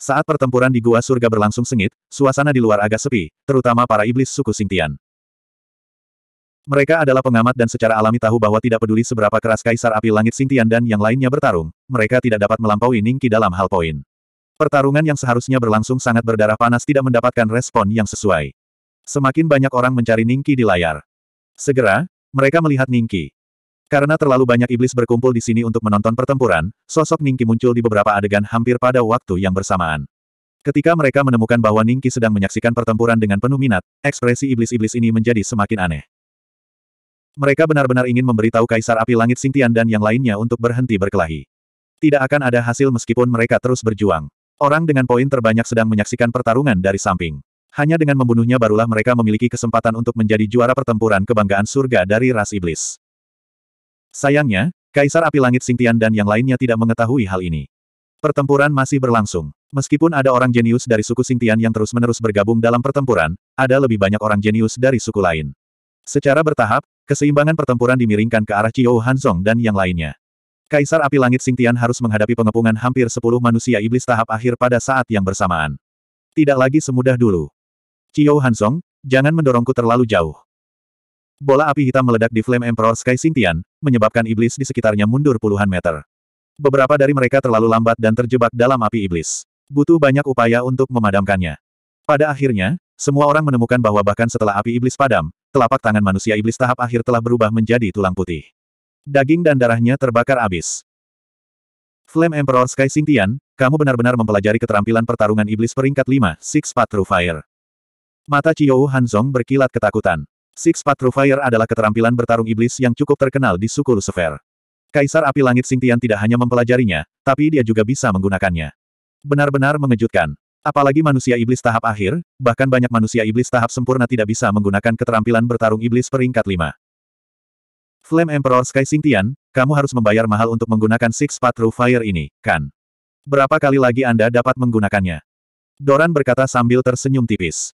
Saat pertempuran di Gua Surga berlangsung sengit, suasana di luar agak sepi, terutama para iblis suku Singtian. Mereka adalah pengamat dan secara alami tahu bahwa tidak peduli seberapa keras Kaisar Api Langit Singtian dan yang lainnya bertarung, mereka tidak dapat melampaui Ningki dalam hal poin. Pertarungan yang seharusnya berlangsung sangat berdarah panas tidak mendapatkan respon yang sesuai. Semakin banyak orang mencari Ningki di layar. Segera, mereka melihat Ningki. Karena terlalu banyak iblis berkumpul di sini untuk menonton pertempuran, sosok Ningki muncul di beberapa adegan hampir pada waktu yang bersamaan. Ketika mereka menemukan bahwa Ningki sedang menyaksikan pertempuran dengan penuh minat, ekspresi iblis-iblis ini menjadi semakin aneh. Mereka benar-benar ingin memberitahu Kaisar Api Langit Singtian dan yang lainnya untuk berhenti berkelahi. Tidak akan ada hasil meskipun mereka terus berjuang. Orang dengan poin terbanyak sedang menyaksikan pertarungan dari samping. Hanya dengan membunuhnya barulah mereka memiliki kesempatan untuk menjadi juara pertempuran kebanggaan surga dari ras iblis. Sayangnya, Kaisar Api Langit Singtian dan yang lainnya tidak mengetahui hal ini. Pertempuran masih berlangsung. Meskipun ada orang jenius dari suku Singtian yang terus-menerus bergabung dalam pertempuran, ada lebih banyak orang jenius dari suku lain. Secara bertahap, keseimbangan pertempuran dimiringkan ke arah Chiyou Hanzong dan yang lainnya. Kaisar Api Langit Singtian harus menghadapi pengepungan hampir 10 manusia iblis tahap akhir pada saat yang bersamaan. Tidak lagi semudah dulu. Chiyou Hanzong, jangan mendorongku terlalu jauh. Bola api hitam meledak di Flame Emperor Sky Sintian, menyebabkan iblis di sekitarnya mundur puluhan meter. Beberapa dari mereka terlalu lambat dan terjebak dalam api iblis. Butuh banyak upaya untuk memadamkannya. Pada akhirnya, semua orang menemukan bahwa bahkan setelah api iblis padam, telapak tangan manusia iblis tahap akhir telah berubah menjadi tulang putih. Daging dan darahnya terbakar abis. Flame Emperor Sky Sintian, kamu benar-benar mempelajari keterampilan pertarungan iblis peringkat 5, Six Path Fire. Mata Chiyou Hanzong berkilat ketakutan. Six Fire adalah keterampilan bertarung iblis yang cukup terkenal di suku Lucifer. Kaisar Api Langit Singtian tidak hanya mempelajarinya, tapi dia juga bisa menggunakannya. Benar-benar mengejutkan. Apalagi manusia iblis tahap akhir, bahkan banyak manusia iblis tahap sempurna tidak bisa menggunakan keterampilan bertarung iblis peringkat 5. Flame Emperor Sky Singtian, kamu harus membayar mahal untuk menggunakan Six Patro Fire ini, kan? Berapa kali lagi Anda dapat menggunakannya? Doran berkata sambil tersenyum tipis.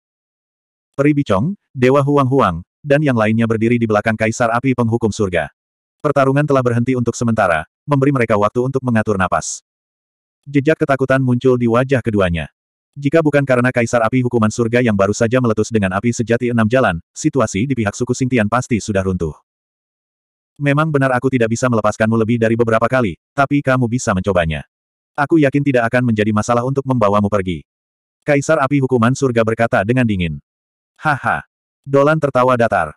Peri Bicong, Dewa Huang-Huang, dan yang lainnya berdiri di belakang Kaisar Api Penghukum Surga. Pertarungan telah berhenti untuk sementara, memberi mereka waktu untuk mengatur napas. Jejak ketakutan muncul di wajah keduanya. Jika bukan karena Kaisar Api Hukuman Surga yang baru saja meletus dengan api sejati enam jalan, situasi di pihak suku Singtian pasti sudah runtuh. Memang benar aku tidak bisa melepaskanmu lebih dari beberapa kali, tapi kamu bisa mencobanya. Aku yakin tidak akan menjadi masalah untuk membawamu pergi. Kaisar Api Hukuman Surga berkata dengan dingin. Haha, Dolan tertawa datar.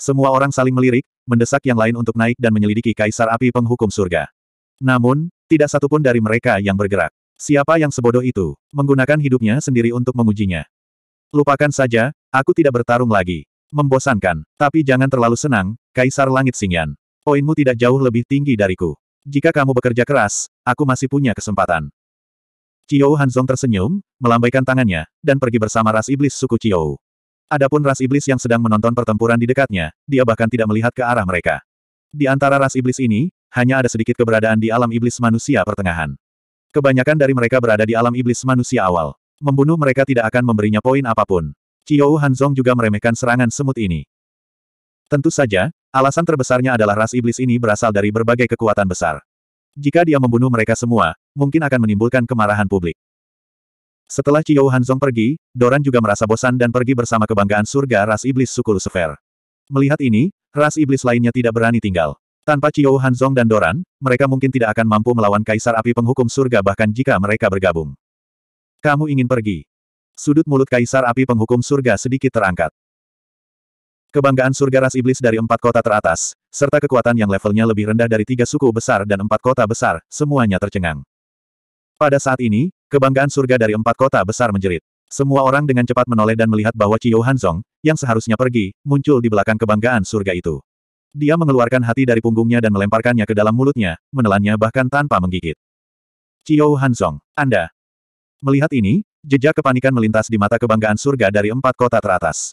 Semua orang saling melirik, mendesak yang lain untuk naik dan menyelidiki Kaisar Api Penghukum Surga. Namun, tidak satupun dari mereka yang bergerak. Siapa yang sebodoh itu, menggunakan hidupnya sendiri untuk mengujinya. Lupakan saja, aku tidak bertarung lagi. Membosankan, tapi jangan terlalu senang, Kaisar Langit Singyan. Poinmu tidak jauh lebih tinggi dariku. Jika kamu bekerja keras, aku masih punya kesempatan. Chiyou Hanzong tersenyum, melambaikan tangannya, dan pergi bersama ras iblis suku Chiyou. Adapun ras iblis yang sedang menonton pertempuran di dekatnya, dia bahkan tidak melihat ke arah mereka. Di antara ras iblis ini, hanya ada sedikit keberadaan di alam iblis manusia pertengahan. Kebanyakan dari mereka berada di alam iblis manusia awal. Membunuh mereka tidak akan memberinya poin apapun. Qiyou Hanzong juga meremehkan serangan semut ini. Tentu saja, alasan terbesarnya adalah ras iblis ini berasal dari berbagai kekuatan besar. Jika dia membunuh mereka semua, mungkin akan menimbulkan kemarahan publik. Setelah Chiyo Hanzong pergi, Doran juga merasa bosan dan pergi bersama kebanggaan surga ras iblis suku Lucifer. Melihat ini, ras iblis lainnya tidak berani tinggal. Tanpa Chiyo Hanzong dan Doran, mereka mungkin tidak akan mampu melawan Kaisar Api Penghukum Surga bahkan jika mereka bergabung. Kamu ingin pergi. Sudut mulut Kaisar Api Penghukum Surga sedikit terangkat. Kebanggaan surga ras iblis dari empat kota teratas, serta kekuatan yang levelnya lebih rendah dari tiga suku besar dan empat kota besar, semuanya tercengang. Pada saat ini, kebanggaan surga dari empat kota besar menjerit. Semua orang dengan cepat menoleh dan melihat bahwa Qiu Hanzong, yang seharusnya pergi, muncul di belakang kebanggaan surga itu. Dia mengeluarkan hati dari punggungnya dan melemparkannya ke dalam mulutnya, menelannya bahkan tanpa menggigit. Qiu Hanzong, Anda. Melihat ini, jejak kepanikan melintas di mata kebanggaan surga dari empat kota teratas.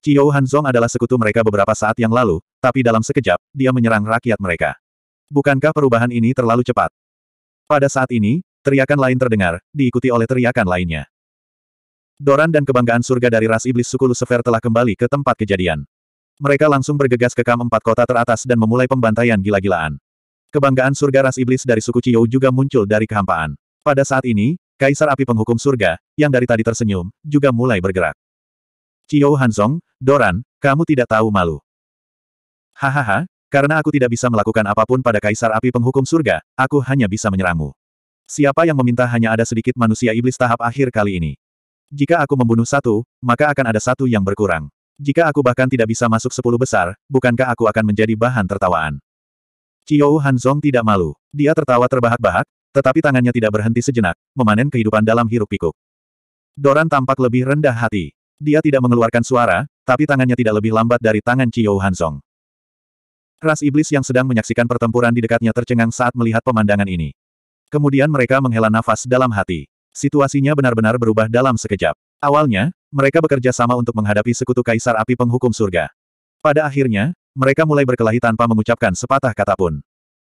Qiu Hanzong adalah sekutu mereka beberapa saat yang lalu, tapi dalam sekejap, dia menyerang rakyat mereka. Bukankah perubahan ini terlalu cepat? Pada saat ini, Teriakan lain terdengar, diikuti oleh teriakan lainnya. Doran dan kebanggaan surga dari ras iblis suku Lucifer telah kembali ke tempat kejadian. Mereka langsung bergegas ke kam empat kota teratas dan memulai pembantaian gila-gilaan. Kebanggaan surga ras iblis dari suku Chiyou juga muncul dari kehampaan. Pada saat ini, Kaisar Api Penghukum Surga, yang dari tadi tersenyum, juga mulai bergerak. Chiyou Hansong, Doran, kamu tidak tahu malu. Hahaha, karena aku tidak bisa melakukan apapun pada Kaisar Api Penghukum Surga, aku hanya bisa menyerangmu. Siapa yang meminta hanya ada sedikit manusia iblis tahap akhir kali ini. Jika aku membunuh satu, maka akan ada satu yang berkurang. Jika aku bahkan tidak bisa masuk sepuluh besar, bukankah aku akan menjadi bahan tertawaan? Qiu Hanzong tidak malu. Dia tertawa terbahak-bahak, tetapi tangannya tidak berhenti sejenak, memanen kehidupan dalam hiruk-pikuk. Doran tampak lebih rendah hati. Dia tidak mengeluarkan suara, tapi tangannya tidak lebih lambat dari tangan Qiu Hanzong. Ras iblis yang sedang menyaksikan pertempuran di dekatnya tercengang saat melihat pemandangan ini. Kemudian mereka menghela nafas dalam hati. Situasinya benar-benar berubah dalam sekejap. Awalnya, mereka bekerja sama untuk menghadapi sekutu Kaisar Api Penghukum Surga. Pada akhirnya, mereka mulai berkelahi tanpa mengucapkan sepatah kata pun.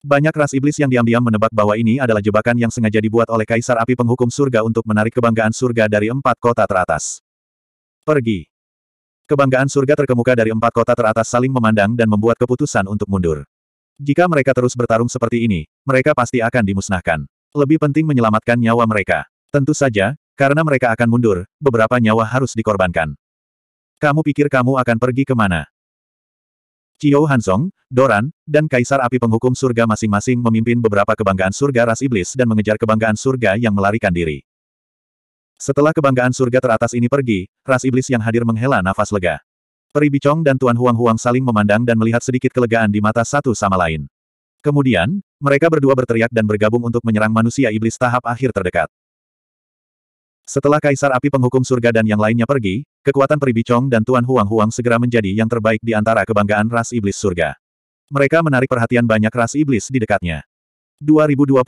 Banyak ras iblis yang diam-diam menebak bahwa ini adalah jebakan yang sengaja dibuat oleh Kaisar Api Penghukum Surga untuk menarik kebanggaan surga dari empat kota teratas. Pergi. Kebanggaan surga terkemuka dari empat kota teratas saling memandang dan membuat keputusan untuk mundur. Jika mereka terus bertarung seperti ini, mereka pasti akan dimusnahkan. Lebih penting menyelamatkan nyawa mereka. Tentu saja, karena mereka akan mundur, beberapa nyawa harus dikorbankan. Kamu pikir kamu akan pergi kemana? Chiyo Hansong, Doran, dan Kaisar Api Penghukum Surga masing-masing memimpin beberapa kebanggaan surga ras iblis dan mengejar kebanggaan surga yang melarikan diri. Setelah kebanggaan surga teratas ini pergi, ras iblis yang hadir menghela nafas lega. Peri Bicong dan Tuan Huang Huang saling memandang dan melihat sedikit kelegaan di mata satu sama lain. Kemudian, mereka berdua berteriak dan bergabung untuk menyerang manusia iblis tahap akhir terdekat. Setelah Kaisar Api Penghukum Surga dan yang lainnya pergi, kekuatan Peri Bicong dan Tuan Huang Huang segera menjadi yang terbaik di antara kebanggaan ras iblis surga. Mereka menarik perhatian banyak ras iblis di dekatnya. 2022.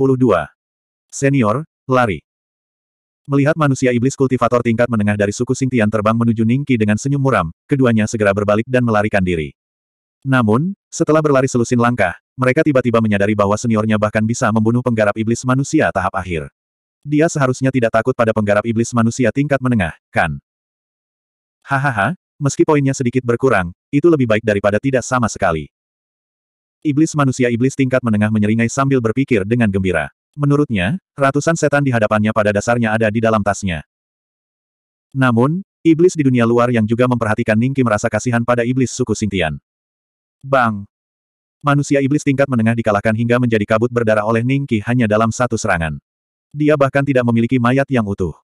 Senior, lari. Melihat manusia iblis kultivator tingkat menengah dari suku Singtian terbang menuju Ningki dengan senyum muram, keduanya segera berbalik dan melarikan diri. Namun, setelah berlari selusin langkah, mereka tiba-tiba menyadari bahwa seniornya bahkan bisa membunuh penggarap iblis manusia tahap akhir. Dia seharusnya tidak takut pada penggarap iblis manusia tingkat menengah, kan? Hahaha, meski poinnya sedikit berkurang, itu lebih baik daripada tidak sama sekali. Iblis manusia iblis tingkat menengah menyeringai sambil berpikir dengan gembira. Menurutnya, ratusan setan di hadapannya pada dasarnya ada di dalam tasnya. Namun, iblis di dunia luar yang juga memperhatikan Ningki merasa kasihan pada iblis suku Sintian. Bang! Manusia iblis tingkat menengah dikalahkan hingga menjadi kabut berdarah oleh Ningki hanya dalam satu serangan. Dia bahkan tidak memiliki mayat yang utuh.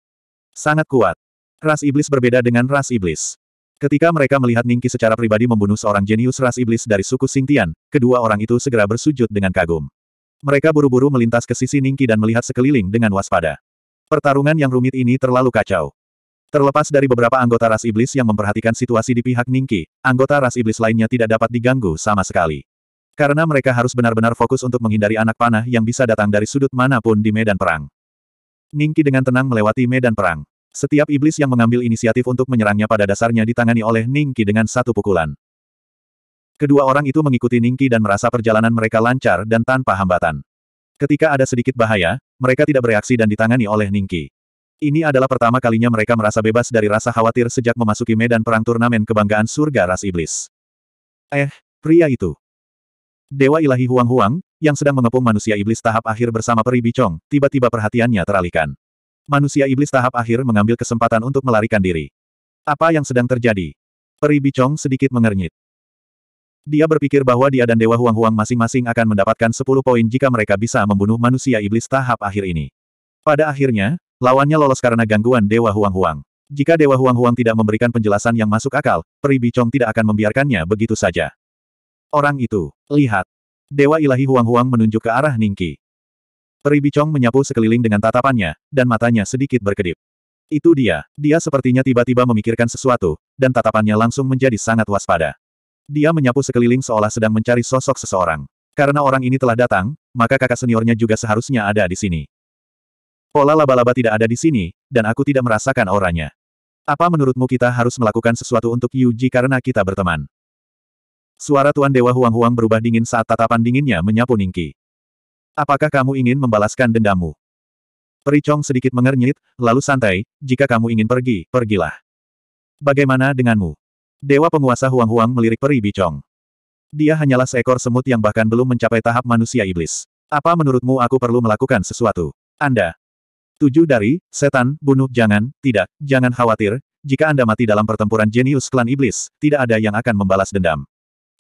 Sangat kuat. Ras iblis berbeda dengan ras iblis. Ketika mereka melihat Ningki secara pribadi membunuh seorang jenius ras iblis dari suku Sintian, kedua orang itu segera bersujud dengan kagum. Mereka buru-buru melintas ke sisi Ningki dan melihat sekeliling dengan waspada. Pertarungan yang rumit ini terlalu kacau. Terlepas dari beberapa anggota ras iblis yang memperhatikan situasi di pihak Ningki, anggota ras iblis lainnya tidak dapat diganggu sama sekali. Karena mereka harus benar-benar fokus untuk menghindari anak panah yang bisa datang dari sudut manapun di medan perang. Ningki dengan tenang melewati medan perang. Setiap iblis yang mengambil inisiatif untuk menyerangnya pada dasarnya ditangani oleh Ningki dengan satu pukulan. Kedua orang itu mengikuti Ningki dan merasa perjalanan mereka lancar dan tanpa hambatan. Ketika ada sedikit bahaya, mereka tidak bereaksi dan ditangani oleh Ningki. Ini adalah pertama kalinya mereka merasa bebas dari rasa khawatir sejak memasuki medan perang turnamen kebanggaan surga ras iblis. Eh, pria itu. Dewa ilahi Huang-Huang, yang sedang mengepung manusia iblis tahap akhir bersama peri bicong, tiba-tiba perhatiannya teralihkan. Manusia iblis tahap akhir mengambil kesempatan untuk melarikan diri. Apa yang sedang terjadi? Peri bicong sedikit mengernyit. Dia berpikir bahwa dia dan Dewa Huang-Huang masing-masing akan mendapatkan 10 poin jika mereka bisa membunuh manusia iblis tahap akhir ini. Pada akhirnya, lawannya lolos karena gangguan Dewa Huang-Huang. Jika Dewa Huang-Huang tidak memberikan penjelasan yang masuk akal, Peri Bicong tidak akan membiarkannya begitu saja. Orang itu, lihat. Dewa Ilahi Huang-Huang menunjuk ke arah Ningki. Peri Bicong menyapu sekeliling dengan tatapannya, dan matanya sedikit berkedip. Itu dia, dia sepertinya tiba-tiba memikirkan sesuatu, dan tatapannya langsung menjadi sangat waspada. Dia menyapu sekeliling seolah sedang mencari sosok seseorang. Karena orang ini telah datang, maka kakak seniornya juga seharusnya ada di sini. Pola laba-laba tidak ada di sini, dan aku tidak merasakan auranya. Apa menurutmu kita harus melakukan sesuatu untuk Yuji karena kita berteman? Suara Tuan Dewa Huang-Huang berubah dingin saat tatapan dinginnya menyapu Ningki. Apakah kamu ingin membalaskan dendammu? Pericong sedikit mengernyit, lalu santai, jika kamu ingin pergi, pergilah. Bagaimana denganmu? Dewa penguasa Huang-Huang melirik peri Bicong. Dia hanyalah seekor semut yang bahkan belum mencapai tahap manusia iblis. Apa menurutmu aku perlu melakukan sesuatu? Anda. Tujuh dari, setan, bunuh, jangan, tidak, jangan khawatir, jika Anda mati dalam pertempuran jenius klan iblis, tidak ada yang akan membalas dendam.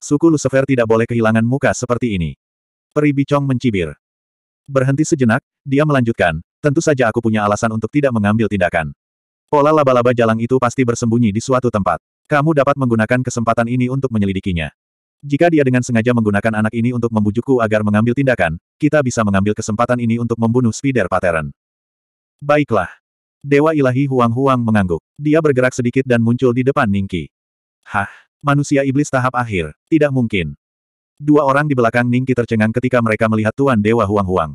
Suku Lucifer tidak boleh kehilangan muka seperti ini. Peri Bicong mencibir. Berhenti sejenak, dia melanjutkan, tentu saja aku punya alasan untuk tidak mengambil tindakan. Pola laba-laba jalang itu pasti bersembunyi di suatu tempat. Kamu dapat menggunakan kesempatan ini untuk menyelidikinya. Jika dia dengan sengaja menggunakan anak ini untuk membujukku agar mengambil tindakan, kita bisa mengambil kesempatan ini untuk membunuh Spider Pattern. Baiklah. Dewa ilahi Huang-Huang mengangguk. Dia bergerak sedikit dan muncul di depan Ningki. Hah, manusia iblis tahap akhir. Tidak mungkin. Dua orang di belakang Ningki tercengang ketika mereka melihat Tuan Dewa Huang-Huang.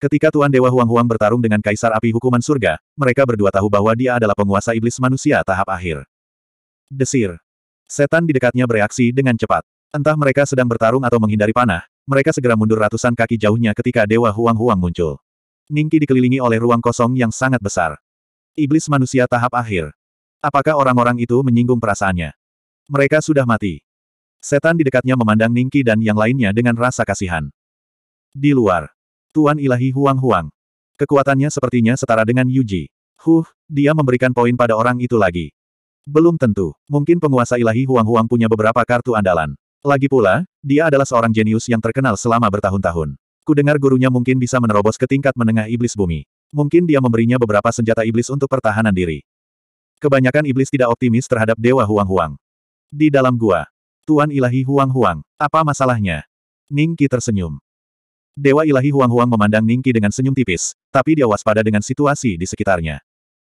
Ketika Tuan Dewa Huang-Huang bertarung dengan Kaisar Api Hukuman Surga, mereka berdua tahu bahwa dia adalah penguasa iblis manusia tahap akhir. Desir. Setan di dekatnya bereaksi dengan cepat. Entah mereka sedang bertarung atau menghindari panah, mereka segera mundur ratusan kaki jauhnya ketika Dewa Huang-Huang muncul. Ningki dikelilingi oleh ruang kosong yang sangat besar. Iblis manusia tahap akhir. Apakah orang-orang itu menyinggung perasaannya? Mereka sudah mati. Setan di dekatnya memandang Ningki dan yang lainnya dengan rasa kasihan. Di luar. Tuan Ilahi Huang-Huang. Kekuatannya sepertinya setara dengan Yuji. Huh, dia memberikan poin pada orang itu lagi. Belum tentu. Mungkin penguasa ilahi Huang-Huang punya beberapa kartu andalan. Lagi pula, dia adalah seorang jenius yang terkenal selama bertahun-tahun. Kudengar gurunya mungkin bisa menerobos ke tingkat menengah iblis bumi. Mungkin dia memberinya beberapa senjata iblis untuk pertahanan diri. Kebanyakan iblis tidak optimis terhadap Dewa Huang-Huang. Di dalam gua, Tuan Ilahi Huang-Huang, apa masalahnya? Ningki tersenyum. Dewa Ilahi Huang-Huang memandang Ningki dengan senyum tipis, tapi dia waspada dengan situasi di sekitarnya.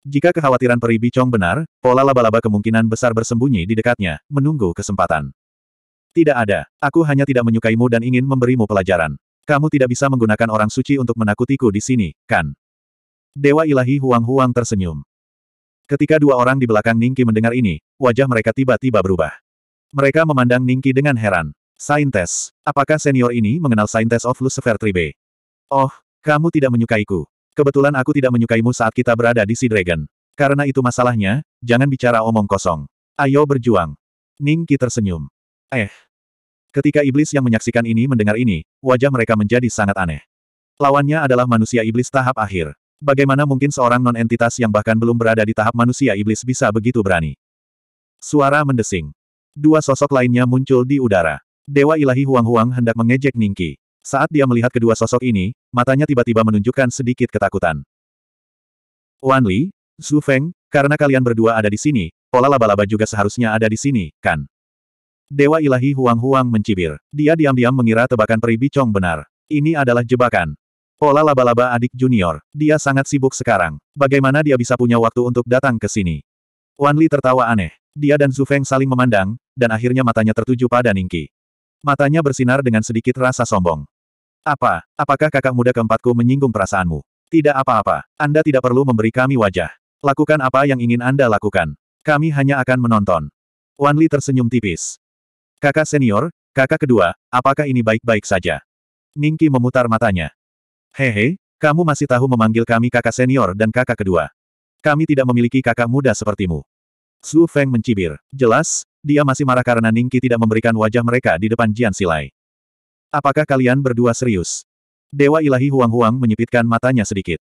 Jika kekhawatiran peri Bicong benar, pola laba-laba kemungkinan besar bersembunyi di dekatnya, menunggu kesempatan. Tidak ada. Aku hanya tidak menyukaimu dan ingin memberimu pelajaran. Kamu tidak bisa menggunakan orang suci untuk menakutiku di sini, kan? Dewa ilahi Huang-Huang tersenyum. Ketika dua orang di belakang Ningki mendengar ini, wajah mereka tiba-tiba berubah. Mereka memandang Ningki dengan heran. Saintes, apakah senior ini mengenal Saintes of Lucifer Tribe? Oh, kamu tidak menyukaiku. Kebetulan aku tidak menyukaimu saat kita berada di Sea Dragon. Karena itu masalahnya, jangan bicara omong kosong. Ayo berjuang. Ning Qi tersenyum. Eh. Ketika iblis yang menyaksikan ini mendengar ini, wajah mereka menjadi sangat aneh. Lawannya adalah manusia iblis tahap akhir. Bagaimana mungkin seorang non-entitas yang bahkan belum berada di tahap manusia iblis bisa begitu berani? Suara mendesing. Dua sosok lainnya muncul di udara. Dewa ilahi Huang-Huang hendak mengejek Ningki. Saat dia melihat kedua sosok ini, matanya tiba-tiba menunjukkan sedikit ketakutan. Wan Li, Zhu Feng, karena kalian berdua ada di sini, pola laba-laba juga seharusnya ada di sini, kan? Dewa ilahi Huang Huang mencibir. Dia diam-diam mengira tebakan peri bicong benar. Ini adalah jebakan. Pola laba-laba adik junior. Dia sangat sibuk sekarang. Bagaimana dia bisa punya waktu untuk datang ke sini? Wan Li tertawa aneh. Dia dan Zhu Feng saling memandang, dan akhirnya matanya tertuju pada Ningki. Matanya bersinar dengan sedikit rasa sombong. Apa, apakah kakak muda keempatku menyinggung perasaanmu? Tidak apa-apa, Anda tidak perlu memberi kami wajah. Lakukan apa yang ingin Anda lakukan. Kami hanya akan menonton. Wanli tersenyum tipis. Kakak senior, kakak kedua, apakah ini baik-baik saja? Ningki memutar matanya. Hehe, kamu masih tahu memanggil kami kakak senior dan kakak kedua. Kami tidak memiliki kakak muda sepertimu. Su Feng mencibir. Jelas, dia masih marah karena Ningki tidak memberikan wajah mereka di depan Jian Silai. Apakah kalian berdua serius? Dewa ilahi Huang-Huang menyipitkan matanya sedikit.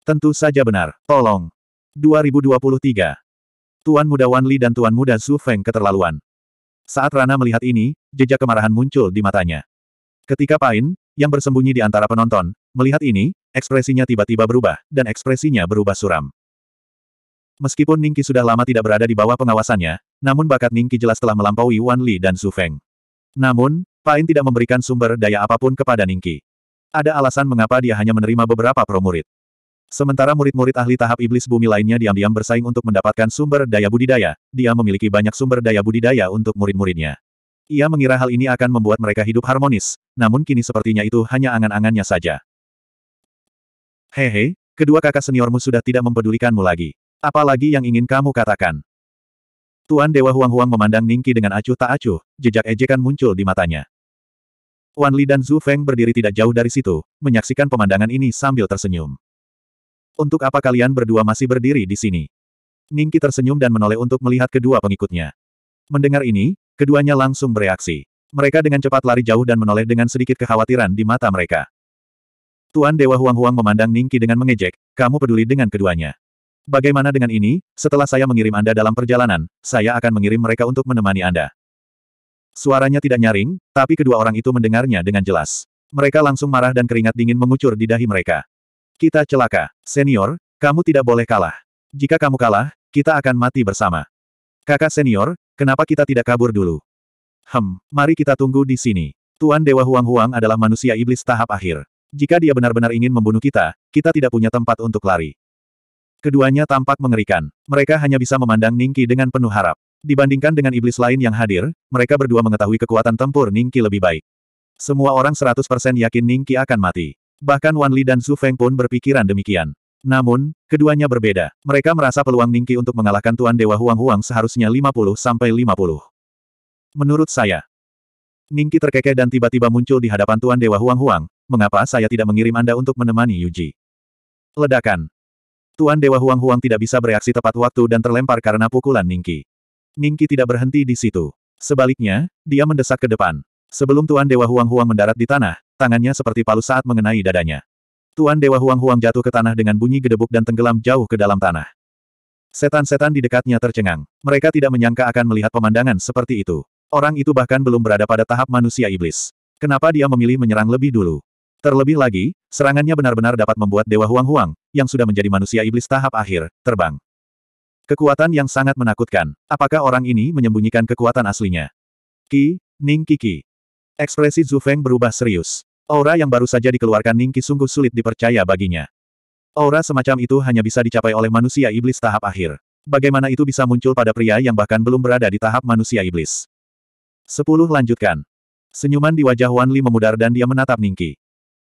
Tentu saja benar, tolong. 2023. Tuan Muda Wan Li dan Tuan Muda Zhu Feng keterlaluan. Saat Rana melihat ini, jejak kemarahan muncul di matanya. Ketika Pain, yang bersembunyi di antara penonton, melihat ini, ekspresinya tiba-tiba berubah, dan ekspresinya berubah suram. Meskipun Ningki sudah lama tidak berada di bawah pengawasannya, namun bakat Ningki jelas telah melampaui Wan Li dan Zhu Feng. Namun, Pain tidak memberikan sumber daya apapun kepada Ningki. Ada alasan mengapa dia hanya menerima beberapa pro murid. Sementara murid-murid ahli tahap iblis bumi lainnya diam-diam bersaing untuk mendapatkan sumber daya budidaya, dia memiliki banyak sumber daya budidaya untuk murid-muridnya. Ia mengira hal ini akan membuat mereka hidup harmonis, namun kini sepertinya itu hanya angan-angannya saja. Hehe, kedua kakak seniormu sudah tidak mempedulikanmu lagi. Apalagi yang ingin kamu katakan? Tuan Dewa Huang-Huang memandang Ningki dengan acuh tak acuh, jejak ejekan muncul di matanya. Wan Li dan Zhu Feng berdiri tidak jauh dari situ, menyaksikan pemandangan ini sambil tersenyum. Untuk apa kalian berdua masih berdiri di sini? Ningki tersenyum dan menoleh untuk melihat kedua pengikutnya. Mendengar ini, keduanya langsung bereaksi. Mereka dengan cepat lari jauh dan menoleh dengan sedikit kekhawatiran di mata mereka. Tuan Dewa Huang-Huang memandang Ningki dengan mengejek, kamu peduli dengan keduanya. Bagaimana dengan ini, setelah saya mengirim Anda dalam perjalanan, saya akan mengirim mereka untuk menemani Anda. Suaranya tidak nyaring, tapi kedua orang itu mendengarnya dengan jelas. Mereka langsung marah dan keringat dingin mengucur di dahi mereka. Kita celaka. Senior, kamu tidak boleh kalah. Jika kamu kalah, kita akan mati bersama. Kakak senior, kenapa kita tidak kabur dulu? Hem, mari kita tunggu di sini. Tuan Dewa Huang-Huang adalah manusia iblis tahap akhir. Jika dia benar-benar ingin membunuh kita, kita tidak punya tempat untuk lari. Keduanya tampak mengerikan. Mereka hanya bisa memandang Ningki dengan penuh harap. Dibandingkan dengan iblis lain yang hadir, mereka berdua mengetahui kekuatan tempur Ningqi lebih baik. Semua orang 100% yakin Ningqi akan mati. Bahkan Wan Li dan Su Feng pun berpikiran demikian. Namun, keduanya berbeda. Mereka merasa peluang Ningqi untuk mengalahkan Tuan Dewa Huang Huang seharusnya 50-50. Menurut saya, Ningqi terkekeh dan tiba-tiba muncul di hadapan Tuan Dewa Huang Huang, mengapa saya tidak mengirim Anda untuk menemani Yuji? Ledakan. Tuan Dewa Huang Huang tidak bisa bereaksi tepat waktu dan terlempar karena pukulan Ningqi. Ningki tidak berhenti di situ. Sebaliknya, dia mendesak ke depan. Sebelum Tuan Dewa Huang-Huang mendarat di tanah, tangannya seperti palu saat mengenai dadanya. Tuan Dewa Huang-Huang jatuh ke tanah dengan bunyi gedebuk dan tenggelam jauh ke dalam tanah. Setan-setan di dekatnya tercengang. Mereka tidak menyangka akan melihat pemandangan seperti itu. Orang itu bahkan belum berada pada tahap manusia iblis. Kenapa dia memilih menyerang lebih dulu? Terlebih lagi, serangannya benar-benar dapat membuat Dewa Huang-Huang, yang sudah menjadi manusia iblis tahap akhir, terbang. Kekuatan yang sangat menakutkan. Apakah orang ini menyembunyikan kekuatan aslinya? Ki, Ning Kiki. Ekspresi Zhu Feng berubah serius. Aura yang baru saja dikeluarkan Ning Ki sungguh sulit dipercaya baginya. Aura semacam itu hanya bisa dicapai oleh manusia iblis tahap akhir. Bagaimana itu bisa muncul pada pria yang bahkan belum berada di tahap manusia iblis? Sepuluh lanjutkan. Senyuman di wajah Wan Li memudar dan dia menatap Ning Ningki.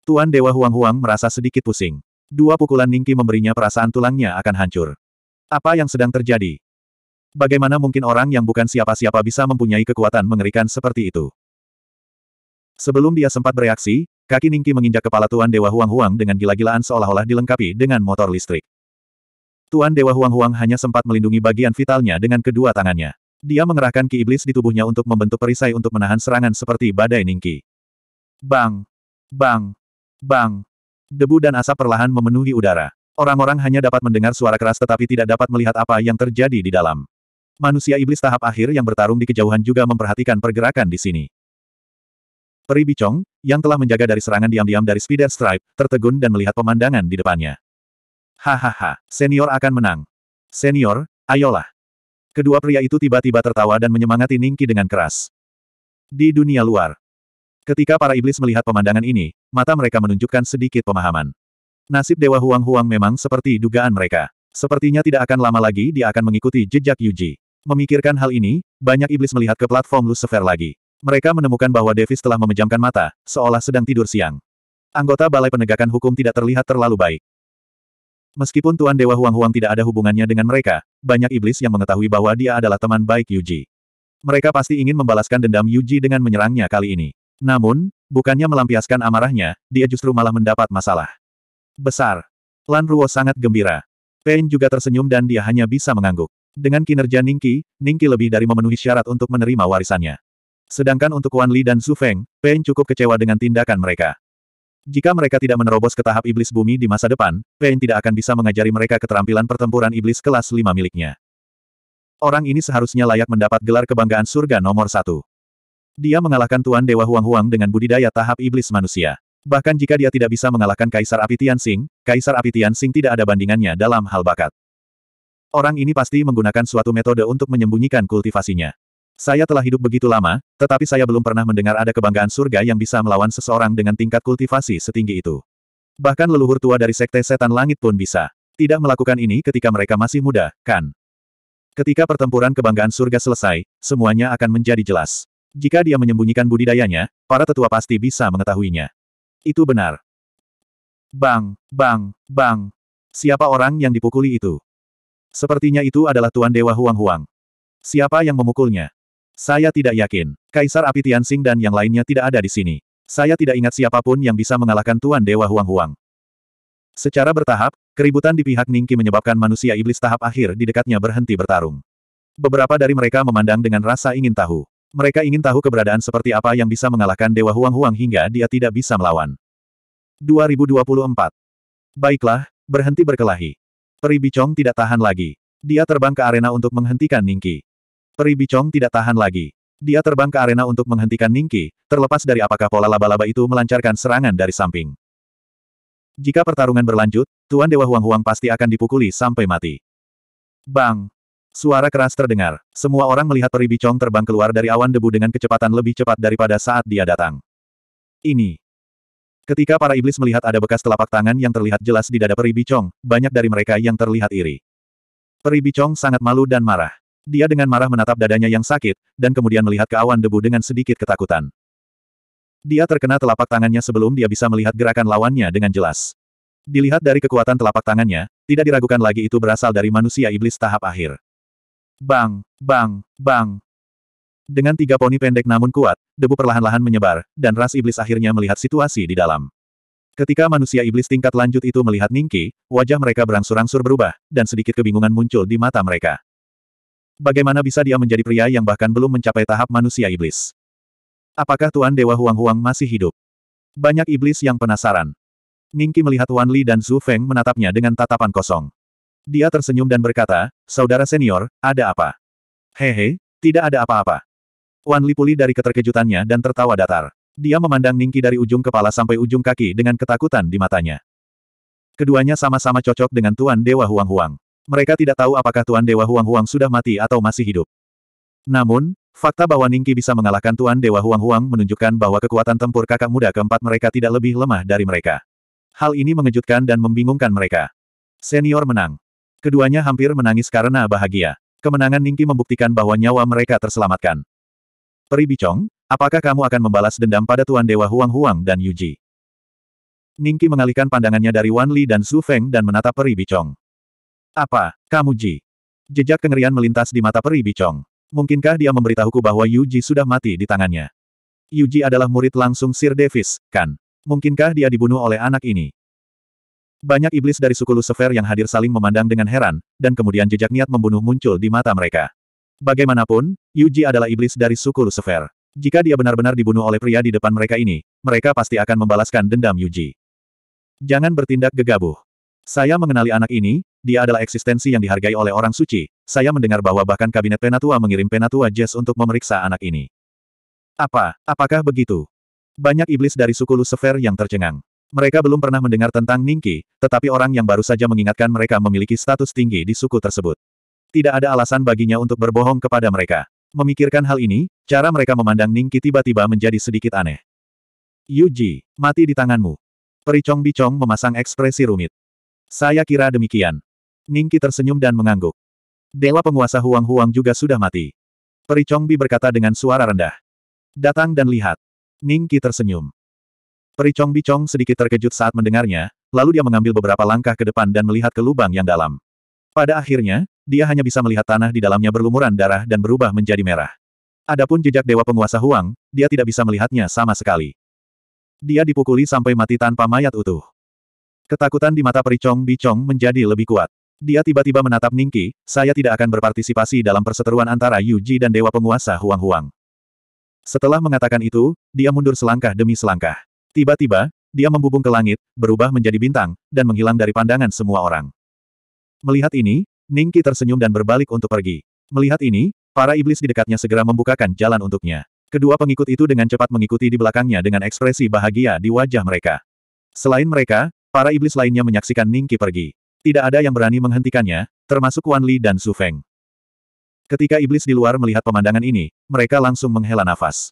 Tuan Dewa Huang Huang merasa sedikit pusing. Dua pukulan Ningki memberinya perasaan tulangnya akan hancur. Apa yang sedang terjadi? Bagaimana mungkin orang yang bukan siapa-siapa bisa mempunyai kekuatan mengerikan seperti itu? Sebelum dia sempat bereaksi, kaki Ningki menginjak kepala Tuan Dewa Huang-Huang dengan gila-gilaan seolah-olah dilengkapi dengan motor listrik. Tuan Dewa Huang-Huang hanya sempat melindungi bagian vitalnya dengan kedua tangannya. Dia mengerahkan ki iblis di tubuhnya untuk membentuk perisai untuk menahan serangan seperti badai Ningki. Bang! Bang! Bang! Debu dan asap perlahan memenuhi udara. Orang-orang hanya dapat mendengar suara keras tetapi tidak dapat melihat apa yang terjadi di dalam. Manusia iblis tahap akhir yang bertarung di kejauhan juga memperhatikan pergerakan di sini. Peri Bicong, yang telah menjaga dari serangan diam-diam dari Spider Stripe, tertegun dan melihat pemandangan di depannya. Hahaha, senior akan menang. Senior, ayolah. Kedua pria itu tiba-tiba tertawa dan menyemangati Ningki dengan keras. Di dunia luar. Ketika para iblis melihat pemandangan ini, mata mereka menunjukkan sedikit pemahaman. Nasib Dewa Huang-Huang memang seperti dugaan mereka. Sepertinya tidak akan lama lagi dia akan mengikuti jejak Yuji. Memikirkan hal ini, banyak iblis melihat ke platform Lucifer lagi. Mereka menemukan bahwa Davis telah memejamkan mata, seolah sedang tidur siang. Anggota Balai Penegakan Hukum tidak terlihat terlalu baik. Meskipun Tuan Dewa Huang-Huang tidak ada hubungannya dengan mereka, banyak iblis yang mengetahui bahwa dia adalah teman baik Yuji. Mereka pasti ingin membalaskan dendam Yuji dengan menyerangnya kali ini. Namun, bukannya melampiaskan amarahnya, dia justru malah mendapat masalah. Besar. Lan Ruo sangat gembira. Pain juga tersenyum dan dia hanya bisa mengangguk. Dengan kinerja Ningki, Ningki lebih dari memenuhi syarat untuk menerima warisannya. Sedangkan untuk Wan Li dan Su Feng, Pain cukup kecewa dengan tindakan mereka. Jika mereka tidak menerobos ke tahap iblis bumi di masa depan, Pain tidak akan bisa mengajari mereka keterampilan pertempuran iblis kelas 5 miliknya. Orang ini seharusnya layak mendapat gelar kebanggaan surga nomor satu. Dia mengalahkan Tuan Dewa Huang Huang dengan budidaya tahap iblis manusia. Bahkan jika dia tidak bisa mengalahkan Kaisar Api Tianxing, Kaisar Api Tianxing tidak ada bandingannya dalam hal bakat. Orang ini pasti menggunakan suatu metode untuk menyembunyikan kultivasinya. Saya telah hidup begitu lama, tetapi saya belum pernah mendengar ada kebanggaan surga yang bisa melawan seseorang dengan tingkat kultivasi setinggi itu. Bahkan leluhur tua dari sekte setan langit pun bisa. Tidak melakukan ini ketika mereka masih muda, kan? Ketika pertempuran kebanggaan surga selesai, semuanya akan menjadi jelas. Jika dia menyembunyikan budidayanya, para tetua pasti bisa mengetahuinya. Itu benar. Bang, bang, bang. Siapa orang yang dipukuli itu? Sepertinya itu adalah Tuan Dewa Huang-Huang. Siapa yang memukulnya? Saya tidak yakin. Kaisar Api Tianxing dan yang lainnya tidak ada di sini. Saya tidak ingat siapapun yang bisa mengalahkan Tuan Dewa Huang-Huang. Secara bertahap, keributan di pihak Ningki menyebabkan manusia iblis tahap akhir di dekatnya berhenti bertarung. Beberapa dari mereka memandang dengan rasa ingin tahu. Mereka ingin tahu keberadaan seperti apa yang bisa mengalahkan Dewa Huang-Huang hingga dia tidak bisa melawan. 2024. Baiklah, berhenti berkelahi. Peri Bicong tidak tahan lagi. Dia terbang ke arena untuk menghentikan Ningki. Peri Bicong tidak tahan lagi. Dia terbang ke arena untuk menghentikan Ningki, terlepas dari apakah pola laba-laba itu melancarkan serangan dari samping. Jika pertarungan berlanjut, Tuan Dewa Huang-Huang pasti akan dipukuli sampai mati. Bang! Suara keras terdengar. Semua orang melihat peri bicong terbang keluar dari awan debu dengan kecepatan lebih cepat daripada saat dia datang. Ini. Ketika para iblis melihat ada bekas telapak tangan yang terlihat jelas di dada peri bicong, banyak dari mereka yang terlihat iri. Peri bicong sangat malu dan marah. Dia dengan marah menatap dadanya yang sakit, dan kemudian melihat ke awan debu dengan sedikit ketakutan. Dia terkena telapak tangannya sebelum dia bisa melihat gerakan lawannya dengan jelas. Dilihat dari kekuatan telapak tangannya, tidak diragukan lagi itu berasal dari manusia iblis tahap akhir. Bang, bang, bang. Dengan tiga poni pendek namun kuat, debu perlahan-lahan menyebar, dan ras iblis akhirnya melihat situasi di dalam. Ketika manusia iblis tingkat lanjut itu melihat Ningki, wajah mereka berangsur-angsur berubah, dan sedikit kebingungan muncul di mata mereka. Bagaimana bisa dia menjadi pria yang bahkan belum mencapai tahap manusia iblis? Apakah Tuan Dewa Huang-Huang masih hidup? Banyak iblis yang penasaran. Ningki melihat Wan Li dan Zhu Feng menatapnya dengan tatapan kosong. Dia tersenyum dan berkata, Saudara senior, ada apa? Hehe, tidak ada apa-apa. Wan Li pulih dari keterkejutannya dan tertawa datar. Dia memandang Ningki dari ujung kepala sampai ujung kaki dengan ketakutan di matanya. Keduanya sama-sama cocok dengan Tuan Dewa Huang Huang. Mereka tidak tahu apakah Tuan Dewa Huang Huang sudah mati atau masih hidup. Namun, fakta bahwa Ningki bisa mengalahkan Tuan Dewa Huang Huang menunjukkan bahwa kekuatan tempur kakak muda keempat mereka tidak lebih lemah dari mereka. Hal ini mengejutkan dan membingungkan mereka. Senior menang. Keduanya hampir menangis karena bahagia. Kemenangan Ningki membuktikan bahwa nyawa mereka terselamatkan. Peri Bicong, apakah kamu akan membalas dendam pada Tuan Dewa Huang Huang dan Yuji? Ningki mengalihkan pandangannya dari Wan Li dan Su Feng dan menatap Peri Bicong. Apa, kamu Ji? Jejak kengerian melintas di mata Peri Bicong. Mungkinkah dia memberitahuku bahwa Yuji sudah mati di tangannya? Yuji adalah murid langsung Sir Davis, kan? Mungkinkah dia dibunuh oleh anak ini? Banyak iblis dari suku Lucifer yang hadir saling memandang dengan heran, dan kemudian jejak niat membunuh muncul di mata mereka. Bagaimanapun, Yuji adalah iblis dari suku Lucifer. Jika dia benar-benar dibunuh oleh pria di depan mereka ini, mereka pasti akan membalaskan dendam Yuji. Jangan bertindak gegabah. Saya mengenali anak ini, dia adalah eksistensi yang dihargai oleh orang suci. Saya mendengar bahwa bahkan kabinet Penatua mengirim Penatua Jazz untuk memeriksa anak ini. Apa, apakah begitu? Banyak iblis dari suku Lucifer yang tercengang. Mereka belum pernah mendengar tentang Ningki, tetapi orang yang baru saja mengingatkan mereka memiliki status tinggi di suku tersebut. Tidak ada alasan baginya untuk berbohong kepada mereka. Memikirkan hal ini, cara mereka memandang Ningki tiba-tiba menjadi sedikit aneh. Yuji, mati di tanganmu. Pericong Bicong memasang ekspresi rumit. Saya kira demikian. Ningki tersenyum dan mengangguk. Dewa penguasa Huang-Huang juga sudah mati. Pericong Bi berkata dengan suara rendah. Datang dan lihat. Ningki tersenyum. Pericong Bicong sedikit terkejut saat mendengarnya, lalu dia mengambil beberapa langkah ke depan dan melihat ke lubang yang dalam. Pada akhirnya, dia hanya bisa melihat tanah di dalamnya berlumuran darah dan berubah menjadi merah. Adapun jejak Dewa Penguasa Huang, dia tidak bisa melihatnya sama sekali. Dia dipukuli sampai mati tanpa mayat utuh. Ketakutan di mata Pericong Bicong menjadi lebih kuat. Dia tiba-tiba menatap Ningki, saya tidak akan berpartisipasi dalam perseteruan antara Yuji dan Dewa Penguasa Huang-Huang. Setelah mengatakan itu, dia mundur selangkah demi selangkah. Tiba-tiba, dia membubung ke langit, berubah menjadi bintang, dan menghilang dari pandangan semua orang. Melihat ini, Ningki tersenyum dan berbalik untuk pergi. Melihat ini, para iblis di dekatnya segera membukakan jalan untuknya. Kedua pengikut itu dengan cepat mengikuti di belakangnya dengan ekspresi bahagia di wajah mereka. Selain mereka, para iblis lainnya menyaksikan Ningki pergi. Tidak ada yang berani menghentikannya, termasuk Wan Li dan Su Feng. Ketika iblis di luar melihat pemandangan ini, mereka langsung menghela nafas.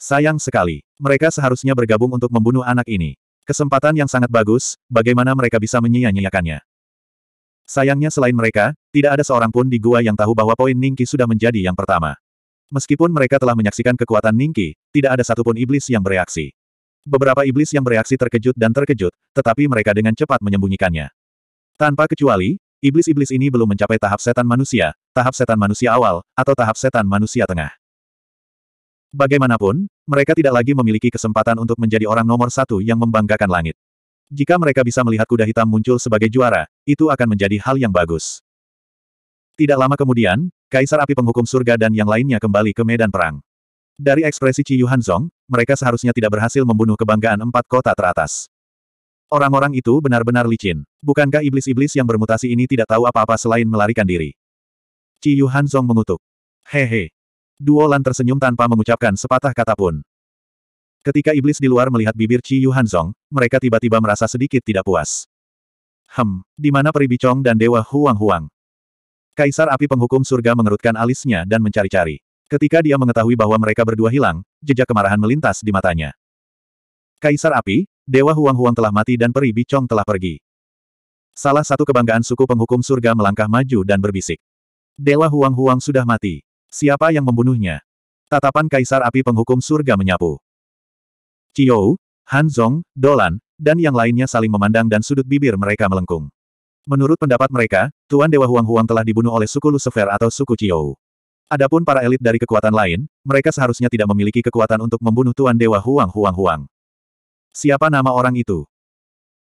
Sayang sekali. Mereka seharusnya bergabung untuk membunuh anak ini. Kesempatan yang sangat bagus, bagaimana mereka bisa menyia-nyiakannya. Sayangnya selain mereka, tidak ada seorang pun di gua yang tahu bahwa poin Ningki sudah menjadi yang pertama. Meskipun mereka telah menyaksikan kekuatan Ningki, tidak ada satupun iblis yang bereaksi. Beberapa iblis yang bereaksi terkejut dan terkejut, tetapi mereka dengan cepat menyembunyikannya. Tanpa kecuali, iblis-iblis ini belum mencapai tahap setan manusia, tahap setan manusia awal, atau tahap setan manusia tengah. Bagaimanapun, mereka tidak lagi memiliki kesempatan untuk menjadi orang nomor satu yang membanggakan langit. Jika mereka bisa melihat kuda hitam muncul sebagai juara, itu akan menjadi hal yang bagus. Tidak lama kemudian, Kaisar Api Penghukum Surga dan yang lainnya kembali ke medan perang. Dari ekspresi Ciyu Yuhanzong, mereka seharusnya tidak berhasil membunuh kebanggaan empat kota teratas. Orang-orang itu benar-benar licin. Bukankah iblis-iblis yang bermutasi ini tidak tahu apa-apa selain melarikan diri? Ciyu Yuhanzong mengutuk. Hehe, Duo Lan tersenyum tanpa mengucapkan sepatah kata pun. Ketika iblis di luar melihat bibir Qi Yuhanzong, mereka tiba-tiba merasa sedikit tidak puas. Hem, di mana Peri Bicong dan Dewa Huang-Huang? Kaisar api penghukum surga mengerutkan alisnya dan mencari-cari. Ketika dia mengetahui bahwa mereka berdua hilang, jejak kemarahan melintas di matanya. Kaisar api, Dewa Huang-Huang telah mati dan Peri Bicong telah pergi. Salah satu kebanggaan suku penghukum surga melangkah maju dan berbisik. Dewa Huang-Huang sudah mati. Siapa yang membunuhnya? Tatapan Kaisar Api Penghukum Surga menyapu. Qiu, Han Zong, Dolan, dan yang lainnya saling memandang dan sudut bibir mereka melengkung. Menurut pendapat mereka, Tuan Dewa Huang-Huang telah dibunuh oleh suku Lucifer atau suku Qiu. Adapun para elit dari kekuatan lain, mereka seharusnya tidak memiliki kekuatan untuk membunuh Tuan Dewa Huang-Huang-Huang. Siapa nama orang itu?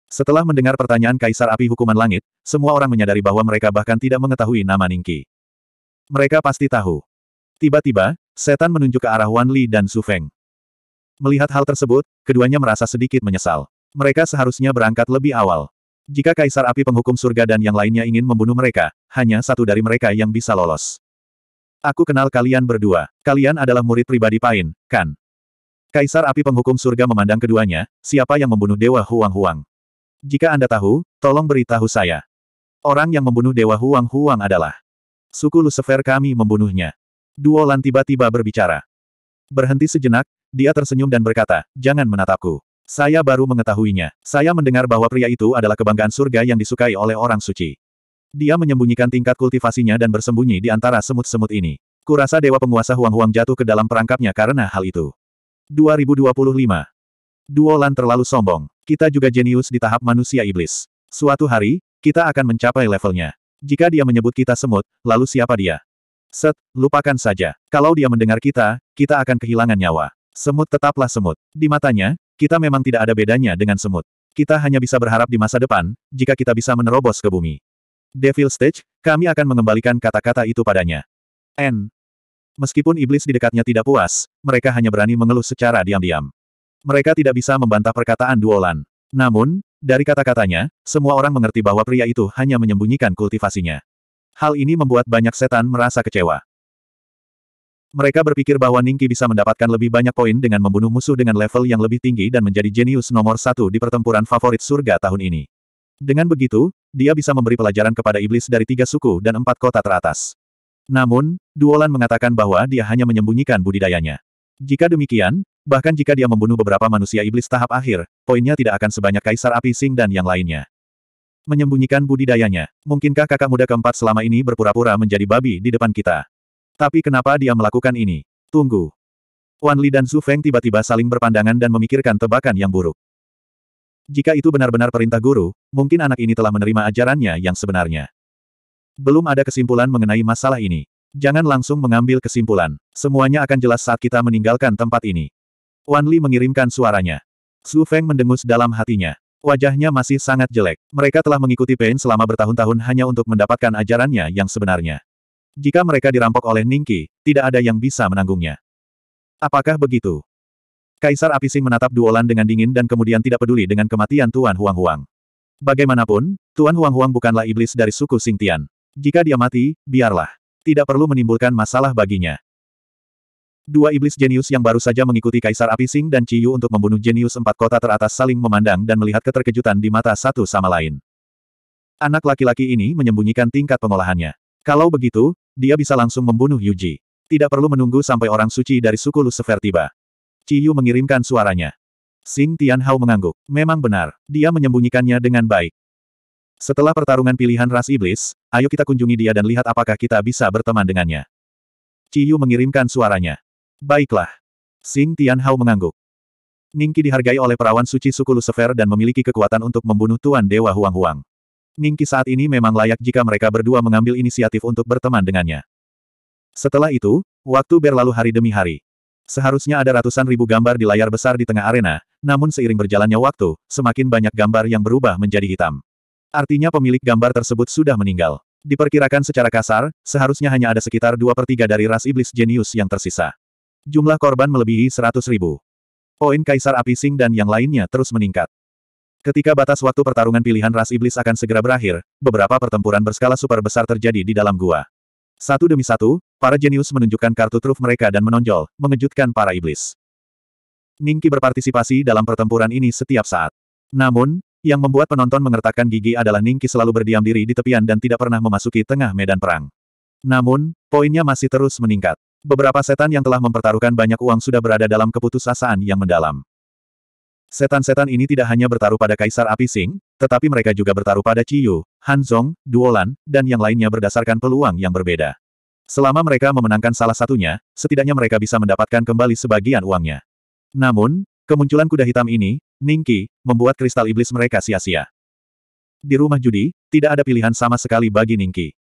Setelah mendengar pertanyaan Kaisar Api Hukuman Langit, semua orang menyadari bahwa mereka bahkan tidak mengetahui nama Ningki. Mereka pasti tahu. Tiba-tiba, setan menunjuk ke arah Wan Li dan Su Feng. Melihat hal tersebut, keduanya merasa sedikit menyesal. Mereka seharusnya berangkat lebih awal. Jika Kaisar Api Penghukum Surga dan yang lainnya ingin membunuh mereka, hanya satu dari mereka yang bisa lolos. Aku kenal kalian berdua. Kalian adalah murid pribadi Pain, kan? Kaisar Api Penghukum Surga memandang keduanya, siapa yang membunuh Dewa Huang-Huang? Jika Anda tahu, tolong beritahu saya. Orang yang membunuh Dewa Huang-Huang adalah Suku Lucifer kami membunuhnya. Duo Lan tiba-tiba berbicara. Berhenti sejenak, dia tersenyum dan berkata, jangan menatapku. Saya baru mengetahuinya. Saya mendengar bahwa pria itu adalah kebanggaan surga yang disukai oleh orang suci. Dia menyembunyikan tingkat kultivasinya dan bersembunyi di antara semut-semut ini. Kurasa Dewa Penguasa Huang-Huang jatuh ke dalam perangkapnya karena hal itu. 2025. Duo Lan terlalu sombong. Kita juga jenius di tahap manusia iblis. Suatu hari, kita akan mencapai levelnya. Jika dia menyebut kita semut, lalu siapa dia? Set, lupakan saja. Kalau dia mendengar kita, kita akan kehilangan nyawa. Semut tetaplah semut. Di matanya, kita memang tidak ada bedanya dengan semut. Kita hanya bisa berharap di masa depan, jika kita bisa menerobos ke bumi. Devil Stage, kami akan mengembalikan kata-kata itu padanya. N. Meskipun iblis di dekatnya tidak puas, mereka hanya berani mengeluh secara diam-diam. Mereka tidak bisa membantah perkataan Duolan. Namun, dari kata-katanya, semua orang mengerti bahwa pria itu hanya menyembunyikan kultivasinya. Hal ini membuat banyak setan merasa kecewa. Mereka berpikir bahwa Ningki bisa mendapatkan lebih banyak poin dengan membunuh musuh dengan level yang lebih tinggi dan menjadi jenius nomor satu di pertempuran favorit surga tahun ini. Dengan begitu, dia bisa memberi pelajaran kepada iblis dari tiga suku dan empat kota teratas. Namun, Duolan mengatakan bahwa dia hanya menyembunyikan budidayanya. Jika demikian, bahkan jika dia membunuh beberapa manusia iblis tahap akhir, poinnya tidak akan sebanyak Kaisar Api Sing dan yang lainnya menyembunyikan budidayanya. Mungkinkah kakak muda keempat selama ini berpura-pura menjadi babi di depan kita? Tapi kenapa dia melakukan ini? Tunggu. Wan Li dan Zhu Feng tiba-tiba saling berpandangan dan memikirkan tebakan yang buruk. Jika itu benar-benar perintah guru, mungkin anak ini telah menerima ajarannya yang sebenarnya. Belum ada kesimpulan mengenai masalah ini. Jangan langsung mengambil kesimpulan. Semuanya akan jelas saat kita meninggalkan tempat ini. Wan Li mengirimkan suaranya. Su Feng mendengus dalam hatinya. Wajahnya masih sangat jelek. Mereka telah mengikuti Pain selama bertahun-tahun hanya untuk mendapatkan ajarannya yang sebenarnya. Jika mereka dirampok oleh Ningki, tidak ada yang bisa menanggungnya. Apakah begitu? Kaisar Apising menatap Duolan dengan dingin dan kemudian tidak peduli dengan kematian Tuan Huang Huang. Bagaimanapun, Tuan Huang Huang bukanlah iblis dari suku Singtian. Jika dia mati, biarlah. Tidak perlu menimbulkan masalah baginya. Dua iblis jenius yang baru saja mengikuti Kaisar Api Sing dan Ciyu untuk membunuh jenius empat kota teratas saling memandang dan melihat keterkejutan di mata satu sama lain. Anak laki-laki ini menyembunyikan tingkat pengolahannya. Kalau begitu, dia bisa langsung membunuh Yuji. Tidak perlu menunggu sampai orang suci dari suku Lucifer tiba. Ciyu mengirimkan suaranya. Sing Tianhao mengangguk. Memang benar, dia menyembunyikannya dengan baik. Setelah pertarungan pilihan ras iblis, ayo kita kunjungi dia dan lihat apakah kita bisa berteman dengannya. Ciyu mengirimkan suaranya. Baiklah. Xing Tianhao mengangguk. Ningki dihargai oleh perawan suci suku Lucifer dan memiliki kekuatan untuk membunuh Tuan Dewa Huang-Huang. Ningki saat ini memang layak jika mereka berdua mengambil inisiatif untuk berteman dengannya. Setelah itu, waktu berlalu hari demi hari. Seharusnya ada ratusan ribu gambar di layar besar di tengah arena, namun seiring berjalannya waktu, semakin banyak gambar yang berubah menjadi hitam. Artinya pemilik gambar tersebut sudah meninggal. Diperkirakan secara kasar, seharusnya hanya ada sekitar dua per tiga dari ras iblis jenius yang tersisa. Jumlah korban melebihi 100 ribu. Poin Kaisar Api Sing dan yang lainnya terus meningkat. Ketika batas waktu pertarungan pilihan ras iblis akan segera berakhir, beberapa pertempuran berskala super besar terjadi di dalam gua. Satu demi satu, para jenius menunjukkan kartu truf mereka dan menonjol, mengejutkan para iblis. Ningki berpartisipasi dalam pertempuran ini setiap saat. Namun, yang membuat penonton mengertakkan gigi adalah Ningki selalu berdiam diri di tepian dan tidak pernah memasuki tengah medan perang. Namun, poinnya masih terus meningkat. Beberapa setan yang telah mempertaruhkan banyak uang sudah berada dalam keputusasaan yang mendalam. Setan-setan ini tidak hanya bertaruh pada Kaisar Api Sing, tetapi mereka juga bertaruh pada Ciyu, Hanzong, Duolan, dan yang lainnya berdasarkan peluang yang berbeda. Selama mereka memenangkan salah satunya, setidaknya mereka bisa mendapatkan kembali sebagian uangnya. Namun, kemunculan kuda hitam ini, Ningki, membuat kristal iblis mereka sia-sia. Di rumah judi, tidak ada pilihan sama sekali bagi Ningki.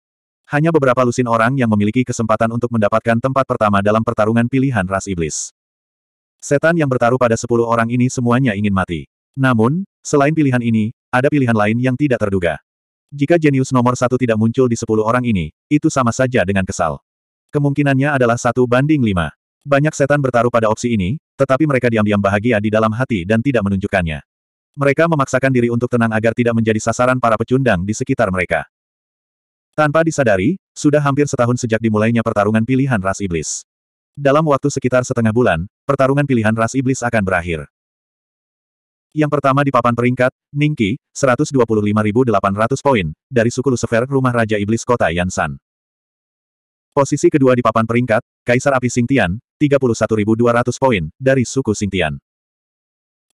Hanya beberapa lusin orang yang memiliki kesempatan untuk mendapatkan tempat pertama dalam pertarungan pilihan ras iblis. Setan yang bertaruh pada sepuluh orang ini semuanya ingin mati. Namun, selain pilihan ini, ada pilihan lain yang tidak terduga. Jika jenius nomor satu tidak muncul di sepuluh orang ini, itu sama saja dengan kesal. Kemungkinannya adalah satu banding lima. Banyak setan bertaruh pada opsi ini, tetapi mereka diam-diam bahagia di dalam hati dan tidak menunjukkannya. Mereka memaksakan diri untuk tenang agar tidak menjadi sasaran para pecundang di sekitar mereka. Tanpa disadari, sudah hampir setahun sejak dimulainya pertarungan pilihan ras iblis. Dalam waktu sekitar setengah bulan, pertarungan pilihan ras iblis akan berakhir. Yang pertama di papan peringkat, Ningki, 125.800 poin, dari suku Lucifer rumah Raja Iblis kota Yansan. Posisi kedua di papan peringkat, Kaisar Api Singtian, 31.200 poin, dari suku Singtian.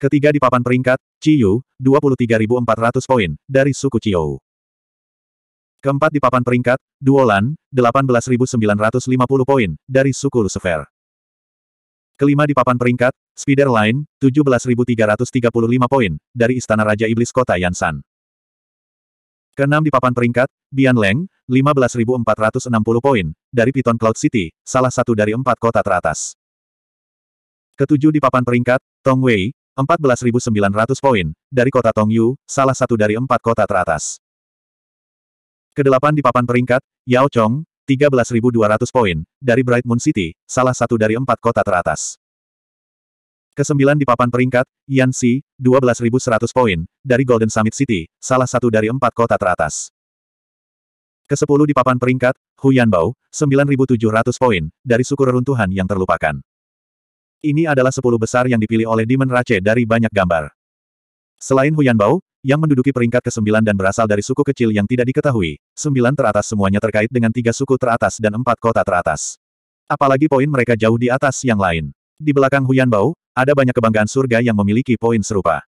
Ketiga di papan peringkat, Chiyu, 23.400 poin, dari suku Chiyou. Keempat di papan peringkat, Duolan, 18.950 poin, dari suku Lucifer. Kelima di papan peringkat, Spiderline, 17.335 poin, dari Istana Raja Iblis Kota Yansan. Keenam di papan peringkat, Bian Leng, 15.460 poin, dari Piton Cloud City, salah satu dari empat kota teratas. Ketujuh di papan peringkat, Tong Wei, 14.900 poin, dari kota Tong Yu, salah satu dari empat kota teratas. Kedelapan di papan peringkat, Yao Chong, 13.200 poin, dari Bright Moon City, salah satu dari empat kota teratas. Kesembilan di papan peringkat, Yan Si, 12.100 poin, dari Golden Summit City, salah satu dari empat kota teratas. Kesepuluh di papan peringkat, Hu Yanbao, 9.700 poin, dari suku reruntuhan yang terlupakan. Ini adalah sepuluh besar yang dipilih oleh Demon Rache dari banyak gambar. Selain Hu Yanbao, yang menduduki peringkat ke-9 dan berasal dari suku kecil yang tidak diketahui, 9 teratas semuanya terkait dengan tiga suku teratas dan empat kota teratas. Apalagi poin mereka jauh di atas yang lain. Di belakang Huyanbao, ada banyak kebanggaan surga yang memiliki poin serupa.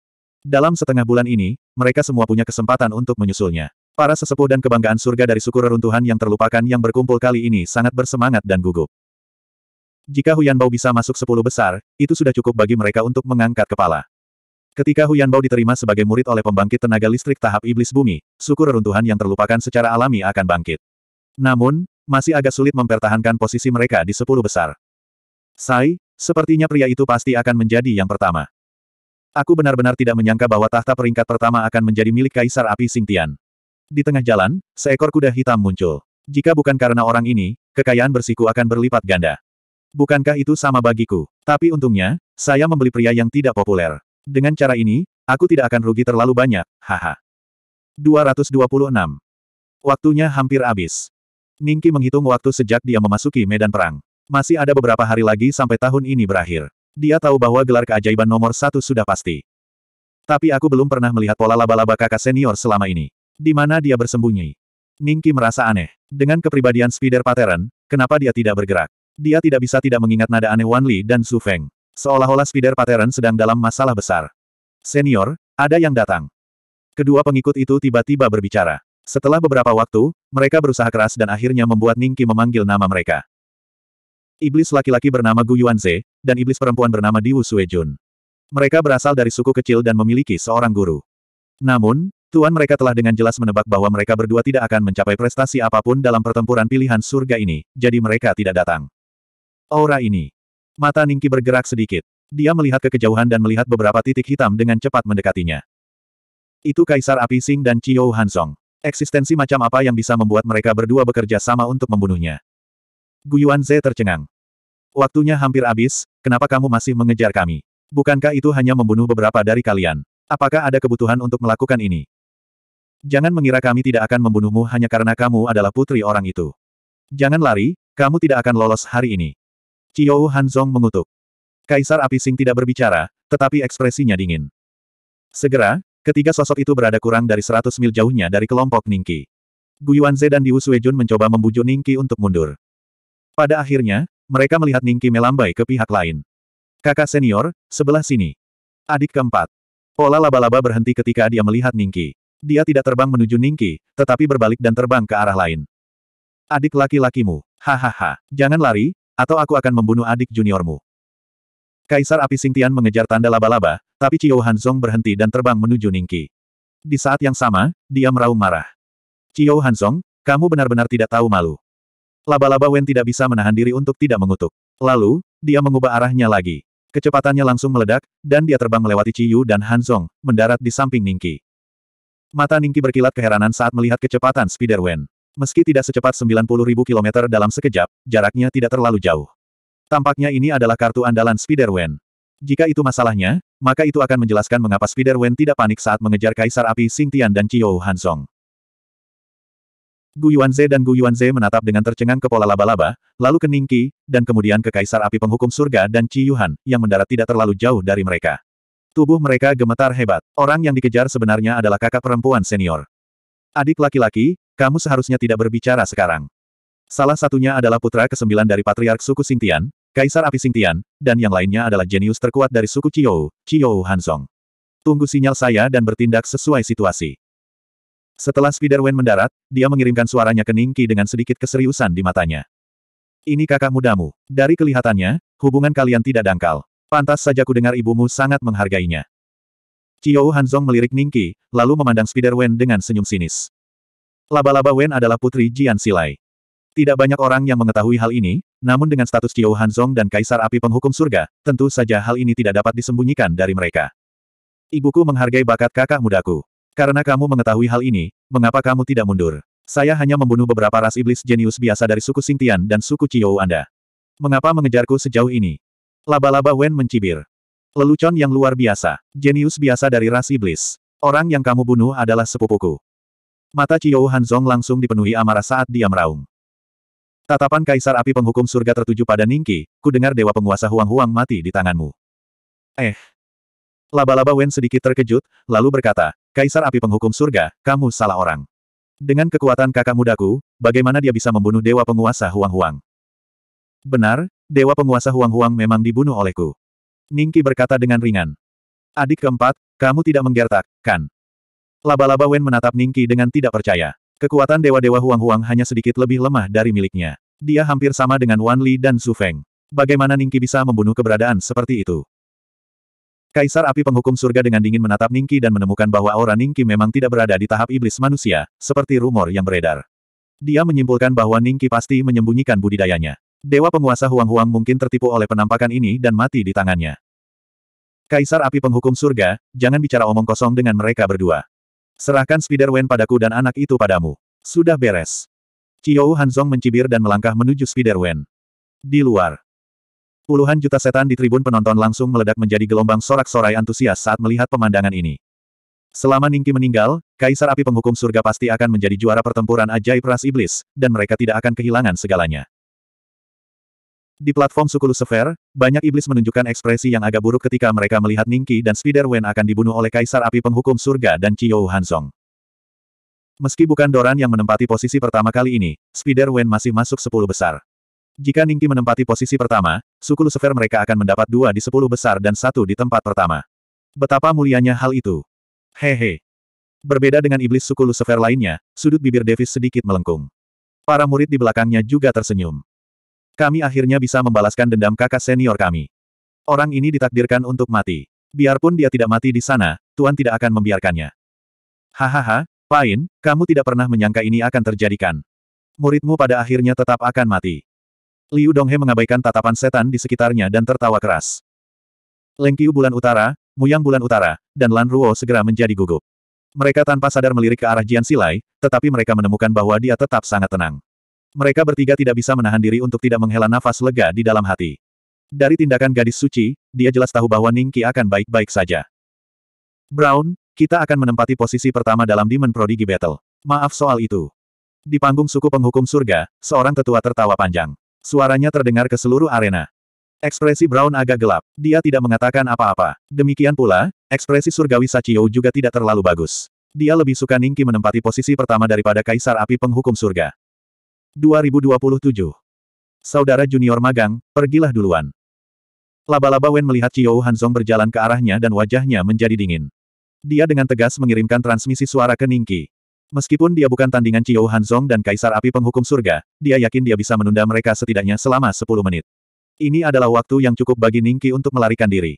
Dalam setengah bulan ini, mereka semua punya kesempatan untuk menyusulnya. Para sesepuh dan kebanggaan surga dari suku reruntuhan yang terlupakan yang berkumpul kali ini sangat bersemangat dan gugup. Jika Huyanbao bisa masuk sepuluh besar, itu sudah cukup bagi mereka untuk mengangkat kepala. Ketika Huyan Bao diterima sebagai murid oleh pembangkit tenaga listrik tahap iblis bumi, suku reruntuhan yang terlupakan secara alami akan bangkit. Namun, masih agak sulit mempertahankan posisi mereka di sepuluh besar. Sai, sepertinya pria itu pasti akan menjadi yang pertama. Aku benar-benar tidak menyangka bahwa tahta peringkat pertama akan menjadi milik Kaisar Api Singtian. Di tengah jalan, seekor kuda hitam muncul. Jika bukan karena orang ini, kekayaan bersiku akan berlipat ganda. Bukankah itu sama bagiku? Tapi untungnya, saya membeli pria yang tidak populer. Dengan cara ini, aku tidak akan rugi terlalu banyak, haha. 226. Waktunya hampir habis. Ningki menghitung waktu sejak dia memasuki medan perang. Masih ada beberapa hari lagi sampai tahun ini berakhir. Dia tahu bahwa gelar keajaiban nomor satu sudah pasti. Tapi aku belum pernah melihat pola laba-laba kakak senior selama ini. Di mana dia bersembunyi? Ningki merasa aneh. Dengan kepribadian Spider Pattern, kenapa dia tidak bergerak? Dia tidak bisa tidak mengingat nada aneh Wan Li dan Su Feng. Seolah-olah spider pattern sedang dalam masalah besar. Senior, ada yang datang. Kedua pengikut itu tiba-tiba berbicara. Setelah beberapa waktu, mereka berusaha keras dan akhirnya membuat Ningki memanggil nama mereka. Iblis laki-laki bernama Gu Yuanze, dan iblis perempuan bernama Diwu Suejun. Mereka berasal dari suku kecil dan memiliki seorang guru. Namun, Tuan mereka telah dengan jelas menebak bahwa mereka berdua tidak akan mencapai prestasi apapun dalam pertempuran pilihan surga ini, jadi mereka tidak datang. Aura ini Mata Ningki bergerak sedikit. Dia melihat ke kejauhan dan melihat beberapa titik hitam dengan cepat mendekatinya. Itu Kaisar Api Sing dan Chiyou Hansong. Eksistensi macam apa yang bisa membuat mereka berdua bekerja sama untuk membunuhnya? Guyuan Ze tercengang. Waktunya hampir habis, kenapa kamu masih mengejar kami? Bukankah itu hanya membunuh beberapa dari kalian? Apakah ada kebutuhan untuk melakukan ini? Jangan mengira kami tidak akan membunuhmu hanya karena kamu adalah putri orang itu. Jangan lari, kamu tidak akan lolos hari ini. Qiu Hanzong mengutuk. Kaisar Api Sing tidak berbicara, tetapi ekspresinya dingin. Segera, ketiga sosok itu berada kurang dari 100 mil jauhnya dari kelompok Ningqi. Guiwanze dan Diu Suejun mencoba membujuk Ningqi untuk mundur. Pada akhirnya, mereka melihat Ningqi melambai ke pihak lain. Kakak senior, sebelah sini. Adik keempat. Pola laba-laba berhenti ketika dia melihat Ningqi. Dia tidak terbang menuju Ningqi, tetapi berbalik dan terbang ke arah lain. Adik laki-lakimu. Hahaha, jangan lari, atau aku akan membunuh adik juniormu. Kaisar Api Singtian mengejar tanda laba-laba, tapi Qiao Hanzong berhenti dan terbang menuju Ningki. Di saat yang sama, dia meraung marah. Qiao Hanzong, kamu benar-benar tidak tahu malu. Laba-laba Wen tidak bisa menahan diri untuk tidak mengutuk. Lalu, dia mengubah arahnya lagi. Kecepatannya langsung meledak, dan dia terbang melewati Ciyu dan Hanzong, mendarat di samping Ningki. Mata Ningki berkilat keheranan saat melihat kecepatan Spider Wen. Meski tidak secepat 90.000 km dalam sekejap, jaraknya tidak terlalu jauh. Tampaknya ini adalah kartu andalan Spiderwen. Jika itu masalahnya, maka itu akan menjelaskan mengapa Spiderwen tidak panik saat mengejar Kaisar Api Sing Tian, dan Chiyou Hansong. Gu Yuanze dan Gu Yuanze menatap dengan tercengang ke pola laba-laba, lalu ke Ningqi, dan kemudian ke Kaisar Api Penghukum Surga dan Chiyuhan, Yuhan, yang mendarat tidak terlalu jauh dari mereka. Tubuh mereka gemetar hebat. Orang yang dikejar sebenarnya adalah kakak perempuan senior. Adik laki-laki, kamu seharusnya tidak berbicara sekarang. Salah satunya adalah putra kesembilan dari Patriark suku Singtian, Kaisar Api Singtian, dan yang lainnya adalah jenius terkuat dari suku Chiyou, Chiyou Hansong. Tunggu sinyal saya dan bertindak sesuai situasi. Setelah Spiderwen mendarat, dia mengirimkan suaranya ke Ningki dengan sedikit keseriusan di matanya. Ini kakak mudamu. Dari kelihatannya, hubungan kalian tidak dangkal. Pantas saja ku dengar ibumu sangat menghargainya. Chiyou Hanzong melirik Ningki, lalu memandang Spiderwen dengan senyum sinis. Laba-laba Wen adalah putri Jian Silai. Tidak banyak orang yang mengetahui hal ini, namun dengan status Qiao Hanzong dan Kaisar Api Penghukum Surga, tentu saja hal ini tidak dapat disembunyikan dari mereka. Ibuku menghargai bakat kakak mudaku. Karena kamu mengetahui hal ini, mengapa kamu tidak mundur? Saya hanya membunuh beberapa ras iblis jenius biasa dari suku Singtian dan suku Qiao Anda. Mengapa mengejarku sejauh ini? Laba-laba Wen mencibir. Lelucon yang luar biasa. Jenius biasa dari ras iblis. Orang yang kamu bunuh adalah sepupuku. Mata Qiao Hanzong langsung dipenuhi amarah saat dia meraung. Tatapan Kaisar Api Penghukum Surga tertuju pada Ningki, ku dengar Dewa Penguasa Huang-Huang mati di tanganmu. Eh. Laba-laba Wen sedikit terkejut, lalu berkata, Kaisar Api Penghukum Surga, kamu salah orang. Dengan kekuatan kakak mudaku, bagaimana dia bisa membunuh Dewa Penguasa Huang-Huang? Benar, Dewa Penguasa Huang-Huang memang dibunuh olehku. Ningki berkata dengan ringan. Adik keempat, kamu tidak menggertak, kan? Laba-laba Wen menatap Ningki dengan tidak percaya. Kekuatan dewa-dewa Huang-Huang hanya sedikit lebih lemah dari miliknya. Dia hampir sama dengan Wan Li dan Su Feng. Bagaimana Ningki bisa membunuh keberadaan seperti itu? Kaisar Api Penghukum Surga dengan dingin menatap Ningki dan menemukan bahwa aura Ningki memang tidak berada di tahap iblis manusia, seperti rumor yang beredar. Dia menyimpulkan bahwa Ningki pasti menyembunyikan budidayanya. Dewa penguasa Huang-Huang mungkin tertipu oleh penampakan ini dan mati di tangannya. Kaisar Api Penghukum Surga, jangan bicara omong kosong dengan mereka berdua. Serahkan Spider-Wen padaku dan anak itu padamu. Sudah beres. Chiou Hanzong mencibir dan melangkah menuju Spider-Wen. Di luar. Puluhan juta setan di tribun penonton langsung meledak menjadi gelombang sorak-sorai antusias saat melihat pemandangan ini. Selama Ningki meninggal, Kaisar Api Penghukum Surga pasti akan menjadi juara pertempuran ajaib ras iblis, dan mereka tidak akan kehilangan segalanya. Di platform suku Lucifer, banyak iblis menunjukkan ekspresi yang agak buruk ketika mereka melihat Ningqi dan Spider Wen akan dibunuh oleh Kaisar Api Penghukum Surga dan Chiyo Hansong. Meski bukan Doran yang menempati posisi pertama kali ini, Spider Wen masih masuk 10 besar. Jika Ningqi menempati posisi pertama, suku Lucifer mereka akan mendapat dua di 10 besar dan satu di tempat pertama. Betapa mulianya hal itu. Hehe. Berbeda dengan iblis suku Lucifer lainnya, sudut bibir Davis sedikit melengkung. Para murid di belakangnya juga tersenyum. Kami akhirnya bisa membalaskan dendam kakak senior kami. Orang ini ditakdirkan untuk mati. Biarpun dia tidak mati di sana, Tuan tidak akan membiarkannya. Hahaha, Pain, kamu tidak pernah menyangka ini akan terjadikan. Muridmu pada akhirnya tetap akan mati. Liu Donghe mengabaikan tatapan setan di sekitarnya dan tertawa keras. Lengkiu bulan utara, Muyang bulan utara, dan Lan Ruo segera menjadi gugup. Mereka tanpa sadar melirik ke arah Jian Silai, tetapi mereka menemukan bahwa dia tetap sangat tenang. Mereka bertiga tidak bisa menahan diri untuk tidak menghela nafas lega di dalam hati. Dari tindakan gadis suci, dia jelas tahu bahwa Ningki akan baik-baik saja. Brown, kita akan menempati posisi pertama dalam Demon Prodigy Battle. Maaf soal itu. Di panggung suku penghukum surga, seorang tetua tertawa panjang. Suaranya terdengar ke seluruh arena. Ekspresi Brown agak gelap. Dia tidak mengatakan apa-apa. Demikian pula, ekspresi surgawi Sachio juga tidak terlalu bagus. Dia lebih suka Ningki menempati posisi pertama daripada Kaisar Api Penghukum Surga. 2027. Saudara junior magang, pergilah duluan. Laba-laba Wen melihat Chiyou Hanzong berjalan ke arahnya dan wajahnya menjadi dingin. Dia dengan tegas mengirimkan transmisi suara ke Ningki. Meskipun dia bukan tandingan Chiyou Hanzong dan Kaisar Api Penghukum Surga, dia yakin dia bisa menunda mereka setidaknya selama 10 menit. Ini adalah waktu yang cukup bagi Ningki untuk melarikan diri.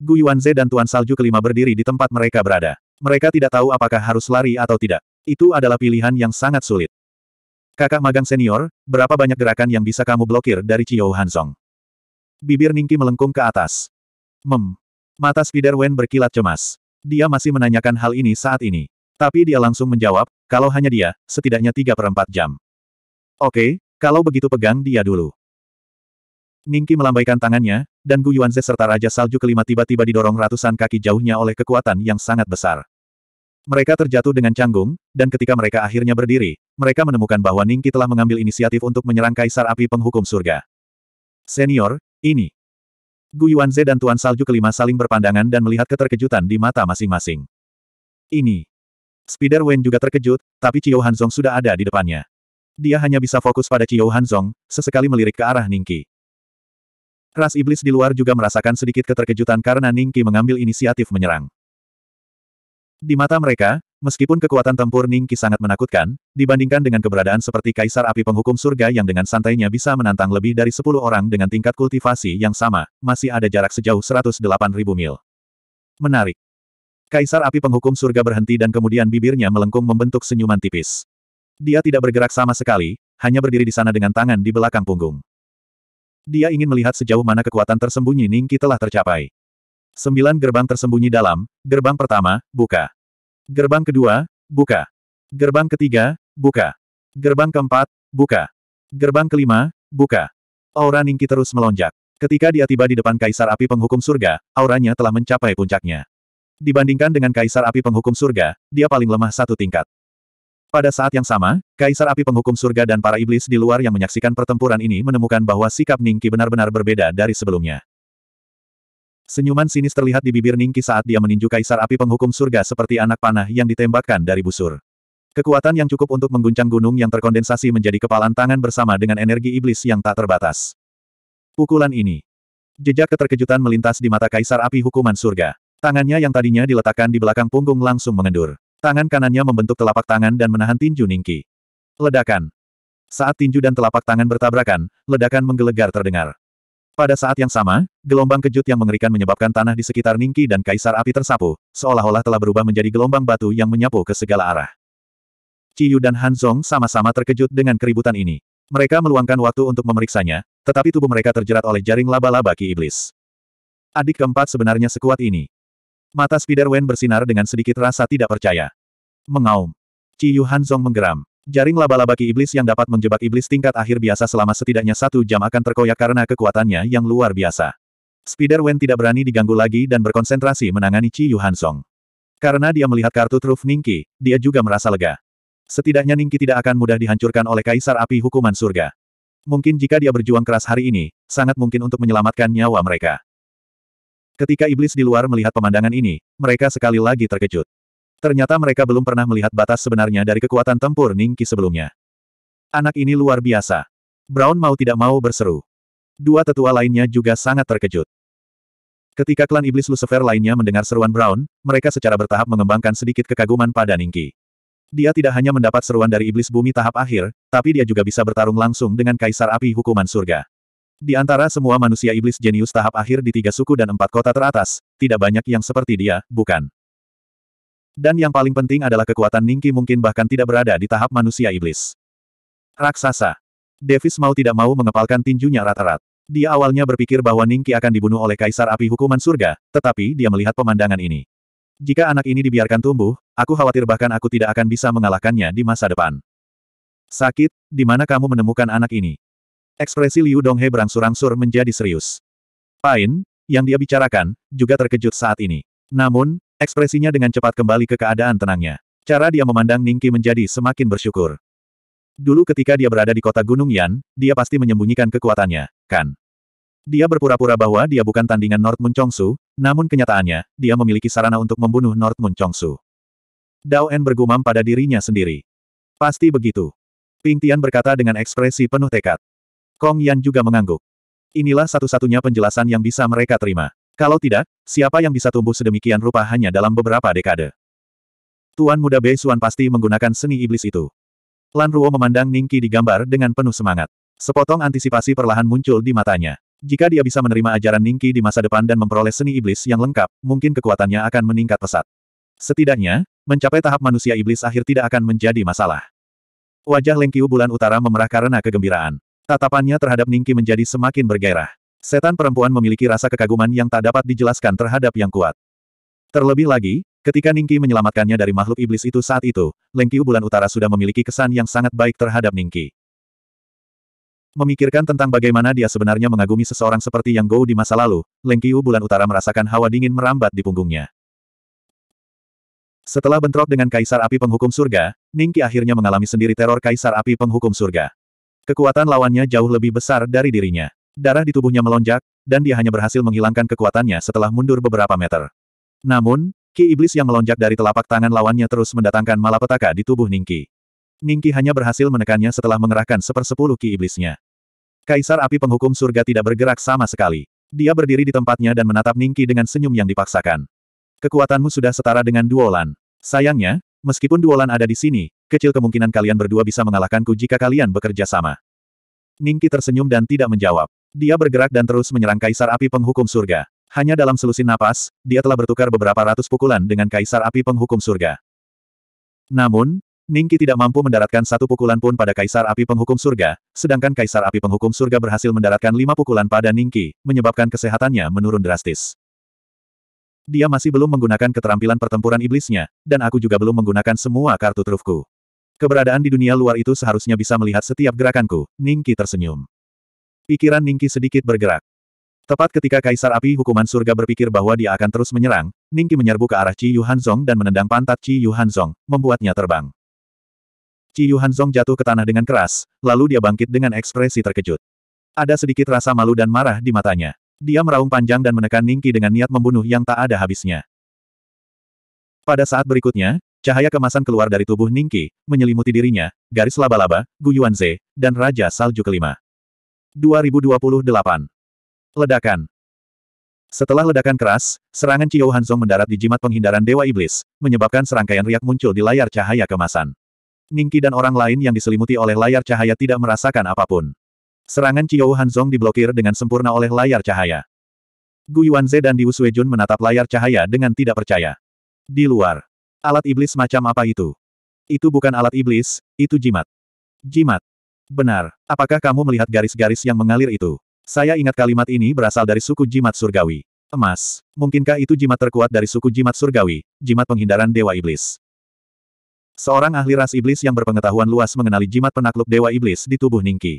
Gu Yuanze dan Tuan Salju kelima berdiri di tempat mereka berada. Mereka tidak tahu apakah harus lari atau tidak. Itu adalah pilihan yang sangat sulit. Kakak magang senior, berapa banyak gerakan yang bisa kamu blokir dari Chiyou Hansong? Bibir Ningki melengkung ke atas. Mem. Mata Spider Wen berkilat cemas. Dia masih menanyakan hal ini saat ini. Tapi dia langsung menjawab, kalau hanya dia, setidaknya tiga per 4 jam. Oke, kalau begitu pegang dia dulu. Ningki melambaikan tangannya, dan Gu Yuanze serta Raja Salju kelima tiba-tiba didorong ratusan kaki jauhnya oleh kekuatan yang sangat besar. Mereka terjatuh dengan canggung, dan ketika mereka akhirnya berdiri, mereka menemukan bahwa Ningki telah mengambil inisiatif untuk menyerang Kaisar Api Penghukum Surga. Senior, ini. Gu Yuanze dan Tuan Salju kelima saling berpandangan dan melihat keterkejutan di mata masing-masing. Ini. Spider Wen juga terkejut, tapi Chiyo Hanzong sudah ada di depannya. Dia hanya bisa fokus pada Chiyo Hanzong, sesekali melirik ke arah Ningki. Ras iblis di luar juga merasakan sedikit keterkejutan karena Ningki mengambil inisiatif menyerang. Di mata mereka, Meskipun kekuatan tempur Ningki sangat menakutkan, dibandingkan dengan keberadaan seperti Kaisar Api Penghukum Surga yang dengan santainya bisa menantang lebih dari 10 orang dengan tingkat kultivasi yang sama, masih ada jarak sejauh 108.000 mil. Menarik. Kaisar Api Penghukum Surga berhenti dan kemudian bibirnya melengkung membentuk senyuman tipis. Dia tidak bergerak sama sekali, hanya berdiri di sana dengan tangan di belakang punggung. Dia ingin melihat sejauh mana kekuatan tersembunyi Ningki telah tercapai. Sembilan gerbang tersembunyi dalam, gerbang pertama, buka. Gerbang kedua, buka. Gerbang ketiga, buka. Gerbang keempat, buka. Gerbang kelima, buka. Aura Ningki terus melonjak. Ketika dia tiba di depan Kaisar Api Penghukum Surga, auranya telah mencapai puncaknya. Dibandingkan dengan Kaisar Api Penghukum Surga, dia paling lemah satu tingkat. Pada saat yang sama, Kaisar Api Penghukum Surga dan para iblis di luar yang menyaksikan pertempuran ini menemukan bahwa sikap Ningki benar-benar berbeda dari sebelumnya. Senyuman sinis terlihat di bibir Ningki saat dia meninju Kaisar Api Penghukum Surga seperti anak panah yang ditembakkan dari busur. Kekuatan yang cukup untuk mengguncang gunung yang terkondensasi menjadi kepalan tangan bersama dengan energi iblis yang tak terbatas. Pukulan ini. Jejak keterkejutan melintas di mata Kaisar Api Hukuman Surga. Tangannya yang tadinya diletakkan di belakang punggung langsung mengendur. Tangan kanannya membentuk telapak tangan dan menahan tinju Ningki. Ledakan. Saat tinju dan telapak tangan bertabrakan, ledakan menggelegar terdengar. Pada saat yang sama, gelombang kejut yang mengerikan menyebabkan tanah di sekitar Ningki dan Kaisar Api tersapu, seolah-olah telah berubah menjadi gelombang batu yang menyapu ke segala arah. Ciyu dan Hanzong sama-sama terkejut dengan keributan ini. Mereka meluangkan waktu untuk memeriksanya, tetapi tubuh mereka terjerat oleh jaring laba-laba ki iblis. Adik keempat sebenarnya sekuat ini. Mata Spider Wen bersinar dengan sedikit rasa tidak percaya. Mengaum. Ciyu Hanzong menggeram. Jaring laba-laba ki iblis yang dapat menjebak iblis tingkat akhir biasa selama setidaknya satu jam akan terkoyak karena kekuatannya yang luar biasa. Spider Wen tidak berani diganggu lagi dan berkonsentrasi menangani Chi Yuhan Song. Karena dia melihat kartu truf Ningki, dia juga merasa lega. Setidaknya Ningki tidak akan mudah dihancurkan oleh Kaisar Api Hukuman Surga. Mungkin jika dia berjuang keras hari ini, sangat mungkin untuk menyelamatkan nyawa mereka. Ketika iblis di luar melihat pemandangan ini, mereka sekali lagi terkejut. Ternyata mereka belum pernah melihat batas sebenarnya dari kekuatan tempur Ningqi sebelumnya. Anak ini luar biasa. Brown mau tidak mau berseru. Dua tetua lainnya juga sangat terkejut. Ketika klan iblis Lucifer lainnya mendengar seruan Brown, mereka secara bertahap mengembangkan sedikit kekaguman pada Ningqi. Dia tidak hanya mendapat seruan dari iblis bumi tahap akhir, tapi dia juga bisa bertarung langsung dengan kaisar api hukuman surga. Di antara semua manusia iblis jenius tahap akhir di tiga suku dan empat kota teratas, tidak banyak yang seperti dia, bukan? Dan yang paling penting adalah kekuatan Ningki mungkin bahkan tidak berada di tahap manusia iblis. Raksasa. Davis mau tidak mau mengepalkan tinjunya rata rat Dia awalnya berpikir bahwa Ningki akan dibunuh oleh Kaisar Api Hukuman Surga, tetapi dia melihat pemandangan ini. Jika anak ini dibiarkan tumbuh, aku khawatir bahkan aku tidak akan bisa mengalahkannya di masa depan. Sakit, di mana kamu menemukan anak ini? Ekspresi Liu Donghe berangsur-angsur menjadi serius. Pain, yang dia bicarakan, juga terkejut saat ini. Namun, Ekspresinya dengan cepat kembali ke keadaan tenangnya. Cara dia memandang Ningki menjadi semakin bersyukur. Dulu ketika dia berada di kota Gunung Yan, dia pasti menyembunyikan kekuatannya, kan? Dia berpura-pura bahwa dia bukan tandingan North Moon Chongsu, namun kenyataannya, dia memiliki sarana untuk membunuh North Moon Chongsu. Dao En bergumam pada dirinya sendiri. Pasti begitu. Ping Tian berkata dengan ekspresi penuh tekad. Kong Yan juga mengangguk. Inilah satu-satunya penjelasan yang bisa mereka terima. Kalau tidak, siapa yang bisa tumbuh sedemikian rupa hanya dalam beberapa dekade? Tuan muda Bei Xuan pasti menggunakan seni iblis itu. Lan Ruo memandang Ningki gambar dengan penuh semangat. Sepotong antisipasi perlahan muncul di matanya. Jika dia bisa menerima ajaran Ningki di masa depan dan memperoleh seni iblis yang lengkap, mungkin kekuatannya akan meningkat pesat. Setidaknya, mencapai tahap manusia iblis akhir tidak akan menjadi masalah. Wajah Lengkiu bulan utara memerah karena kegembiraan. Tatapannya terhadap Ningki menjadi semakin bergairah. Setan perempuan memiliki rasa kekaguman yang tak dapat dijelaskan terhadap yang kuat. Terlebih lagi, ketika Ningki menyelamatkannya dari makhluk iblis itu saat itu, Lengkiu Bulan Utara sudah memiliki kesan yang sangat baik terhadap Ningki. Memikirkan tentang bagaimana dia sebenarnya mengagumi seseorang seperti Yang Gou di masa lalu, Lengkiu Bulan Utara merasakan hawa dingin merambat di punggungnya. Setelah bentrok dengan Kaisar Api Penghukum Surga, Ningki akhirnya mengalami sendiri teror Kaisar Api Penghukum Surga. Kekuatan lawannya jauh lebih besar dari dirinya. Darah di tubuhnya melonjak, dan dia hanya berhasil menghilangkan kekuatannya setelah mundur beberapa meter. Namun, ki iblis yang melonjak dari telapak tangan lawannya terus mendatangkan malapetaka di tubuh Ningki. Ningki hanya berhasil menekannya setelah mengerahkan sepersepuluh ki iblisnya. Kaisar api penghukum surga tidak bergerak sama sekali. Dia berdiri di tempatnya dan menatap Ningki dengan senyum yang dipaksakan. Kekuatanmu sudah setara dengan Duolan. Sayangnya, meskipun Duolan ada di sini, kecil kemungkinan kalian berdua bisa mengalahkanku jika kalian bekerja sama. Ningki tersenyum dan tidak menjawab. Dia bergerak dan terus menyerang Kaisar Api Penghukum Surga. Hanya dalam selusin napas, dia telah bertukar beberapa ratus pukulan dengan Kaisar Api Penghukum Surga. Namun, Ningki tidak mampu mendaratkan satu pukulan pun pada Kaisar Api Penghukum Surga, sedangkan Kaisar Api Penghukum Surga berhasil mendaratkan lima pukulan pada Ningki, menyebabkan kesehatannya menurun drastis. Dia masih belum menggunakan keterampilan pertempuran iblisnya, dan aku juga belum menggunakan semua kartu trufku. Keberadaan di dunia luar itu seharusnya bisa melihat setiap gerakanku, Ningki tersenyum. Pikiran Ningki sedikit bergerak. Tepat ketika Kaisar Api Hukuman Surga berpikir bahwa dia akan terus menyerang, Ningki menyerbu ke arah Chi Yuhanzong dan menendang pantat Chi Yuhanzong, membuatnya terbang. Chi Yuhanzong jatuh ke tanah dengan keras, lalu dia bangkit dengan ekspresi terkejut. Ada sedikit rasa malu dan marah di matanya. Dia meraung panjang dan menekan Ningki dengan niat membunuh yang tak ada habisnya. Pada saat berikutnya, cahaya kemasan keluar dari tubuh Ningki, menyelimuti dirinya, garis laba-laba, Gu Yuanze, dan Raja Salju kelima. 2028. Ledakan Setelah ledakan keras, serangan Chiyou Hanzong mendarat di jimat penghindaran Dewa Iblis, menyebabkan serangkaian riak muncul di layar cahaya kemasan. Ningki dan orang lain yang diselimuti oleh layar cahaya tidak merasakan apapun. Serangan Chiyou Hanzong diblokir dengan sempurna oleh layar cahaya. Gu Yuanze dan Diu Suejun menatap layar cahaya dengan tidak percaya. Di luar. Alat iblis macam apa itu? Itu bukan alat iblis, itu jimat. Jimat. Benar. Apakah kamu melihat garis-garis yang mengalir itu? Saya ingat kalimat ini berasal dari suku jimat surgawi. Emas. Mungkinkah itu jimat terkuat dari suku jimat surgawi, jimat penghindaran Dewa Iblis? Seorang ahli ras iblis yang berpengetahuan luas mengenali jimat penakluk Dewa Iblis di tubuh Ningki.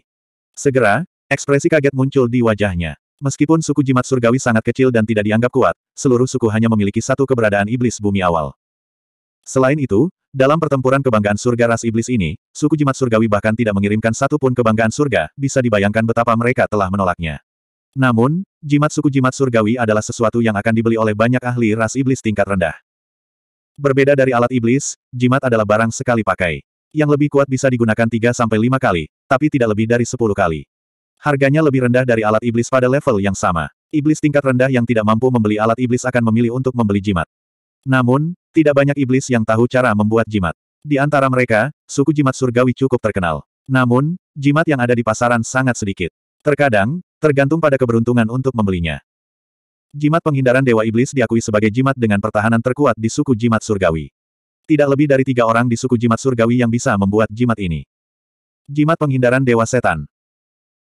Segera, ekspresi kaget muncul di wajahnya. Meskipun suku jimat surgawi sangat kecil dan tidak dianggap kuat, seluruh suku hanya memiliki satu keberadaan iblis bumi awal. Selain itu, dalam pertempuran kebanggaan surga ras iblis ini, suku jimat surgawi bahkan tidak mengirimkan satupun pun kebanggaan surga, bisa dibayangkan betapa mereka telah menolaknya. Namun, jimat suku jimat surgawi adalah sesuatu yang akan dibeli oleh banyak ahli ras iblis tingkat rendah. Berbeda dari alat iblis, jimat adalah barang sekali pakai. Yang lebih kuat bisa digunakan 3-5 kali, tapi tidak lebih dari 10 kali. Harganya lebih rendah dari alat iblis pada level yang sama. Iblis tingkat rendah yang tidak mampu membeli alat iblis akan memilih untuk membeli jimat. Namun, tidak banyak iblis yang tahu cara membuat jimat. Di antara mereka, suku jimat surgawi cukup terkenal. Namun, jimat yang ada di pasaran sangat sedikit. Terkadang, tergantung pada keberuntungan untuk membelinya. Jimat penghindaran Dewa Iblis diakui sebagai jimat dengan pertahanan terkuat di suku jimat surgawi. Tidak lebih dari tiga orang di suku jimat surgawi yang bisa membuat jimat ini. Jimat penghindaran Dewa Setan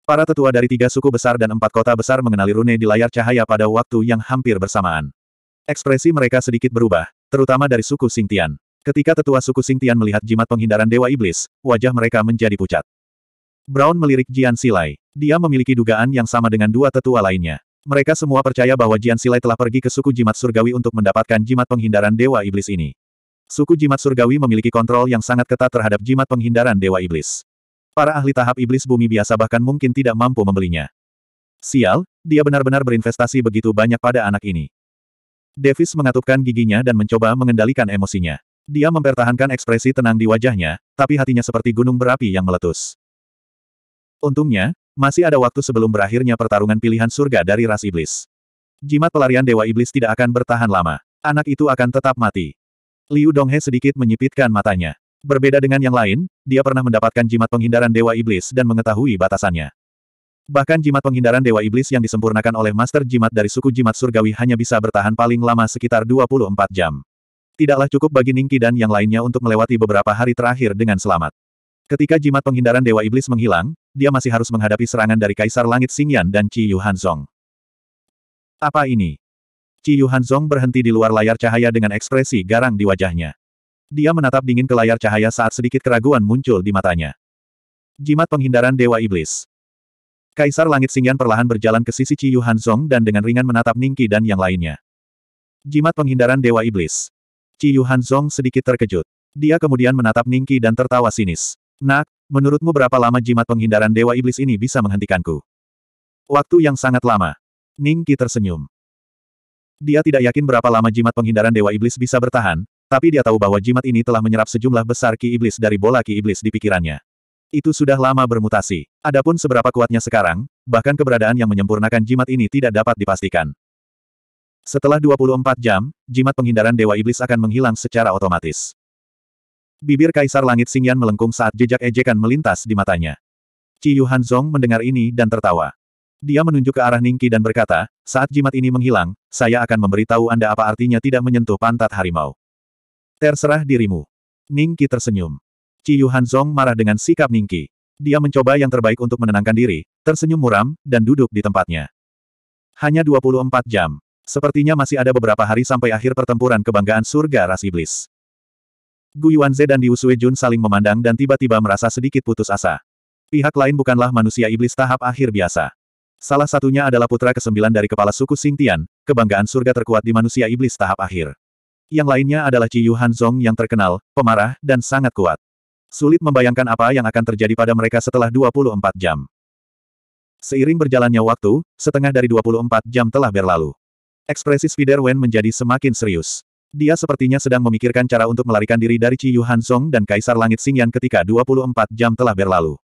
Para tetua dari tiga suku besar dan empat kota besar mengenali rune di layar cahaya pada waktu yang hampir bersamaan. Ekspresi mereka sedikit berubah, terutama dari suku Singtian. Ketika tetua suku Singtian melihat jimat penghindaran Dewa Iblis, wajah mereka menjadi pucat. Brown melirik Jian Silai. Dia memiliki dugaan yang sama dengan dua tetua lainnya. Mereka semua percaya bahwa Jian Silai telah pergi ke suku jimat surgawi untuk mendapatkan jimat penghindaran Dewa Iblis ini. Suku jimat surgawi memiliki kontrol yang sangat ketat terhadap jimat penghindaran Dewa Iblis. Para ahli tahap iblis bumi biasa bahkan mungkin tidak mampu membelinya. Sial, dia benar-benar berinvestasi begitu banyak pada anak ini. Davis mengatupkan giginya dan mencoba mengendalikan emosinya. Dia mempertahankan ekspresi tenang di wajahnya, tapi hatinya seperti gunung berapi yang meletus. Untungnya, masih ada waktu sebelum berakhirnya pertarungan pilihan surga dari ras iblis. Jimat pelarian Dewa Iblis tidak akan bertahan lama. Anak itu akan tetap mati. Liu Donghe sedikit menyipitkan matanya. Berbeda dengan yang lain, dia pernah mendapatkan jimat penghindaran Dewa Iblis dan mengetahui batasannya. Bahkan jimat penghindaran Dewa Iblis yang disempurnakan oleh Master Jimat dari suku jimat surgawi hanya bisa bertahan paling lama sekitar 24 jam. Tidaklah cukup bagi Ningki dan yang lainnya untuk melewati beberapa hari terakhir dengan selamat. Ketika jimat penghindaran Dewa Iblis menghilang, dia masih harus menghadapi serangan dari Kaisar Langit Xingyan dan Qi Yuhanzong. Apa ini? Qi Yuhanzong berhenti di luar layar cahaya dengan ekspresi garang di wajahnya. Dia menatap dingin ke layar cahaya saat sedikit keraguan muncul di matanya. Jimat penghindaran Dewa Iblis. Kaisar Langit Singyan perlahan berjalan ke sisi Ciyu Hanzong dan dengan ringan menatap Ningki dan yang lainnya. Jimat penghindaran Dewa Iblis. Ciyu Hanzong sedikit terkejut. Dia kemudian menatap Ningki dan tertawa sinis. Nak, menurutmu berapa lama jimat penghindaran Dewa Iblis ini bisa menghentikanku? Waktu yang sangat lama. Ningki tersenyum. Dia tidak yakin berapa lama jimat penghindaran Dewa Iblis bisa bertahan, tapi dia tahu bahwa jimat ini telah menyerap sejumlah besar ki iblis dari bola ki iblis di pikirannya. Itu sudah lama bermutasi. Adapun seberapa kuatnya sekarang, bahkan keberadaan yang menyempurnakan jimat ini tidak dapat dipastikan. Setelah 24 jam, jimat penghindaran Dewa Iblis akan menghilang secara otomatis. Bibir Kaisar Langit Xingyan melengkung saat jejak ejekan melintas di matanya. Ci Yuhan mendengar ini dan tertawa. Dia menunjuk ke arah Ningki dan berkata, saat jimat ini menghilang, saya akan memberitahu Anda apa artinya tidak menyentuh pantat harimau. Terserah dirimu. Ningki tersenyum. Qi Yuhan Zong marah dengan sikap Ningki. Dia mencoba yang terbaik untuk menenangkan diri, tersenyum muram, dan duduk di tempatnya. Hanya 24 jam. Sepertinya masih ada beberapa hari sampai akhir pertempuran kebanggaan surga ras iblis. Gu Yuanze dan Liu Jun saling memandang dan tiba-tiba merasa sedikit putus asa. Pihak lain bukanlah manusia iblis tahap akhir biasa. Salah satunya adalah putra kesembilan dari kepala suku Tian, kebanggaan surga terkuat di manusia iblis tahap akhir. Yang lainnya adalah Ci Yuhan Zong yang terkenal, pemarah, dan sangat kuat. Sulit membayangkan apa yang akan terjadi pada mereka setelah 24 jam. Seiring berjalannya waktu, setengah dari 24 jam telah berlalu. Ekspresi Spider Wen menjadi semakin serius. Dia sepertinya sedang memikirkan cara untuk melarikan diri dari Ciyu Hansong dan Kaisar Langit Xingyan ketika 24 jam telah berlalu.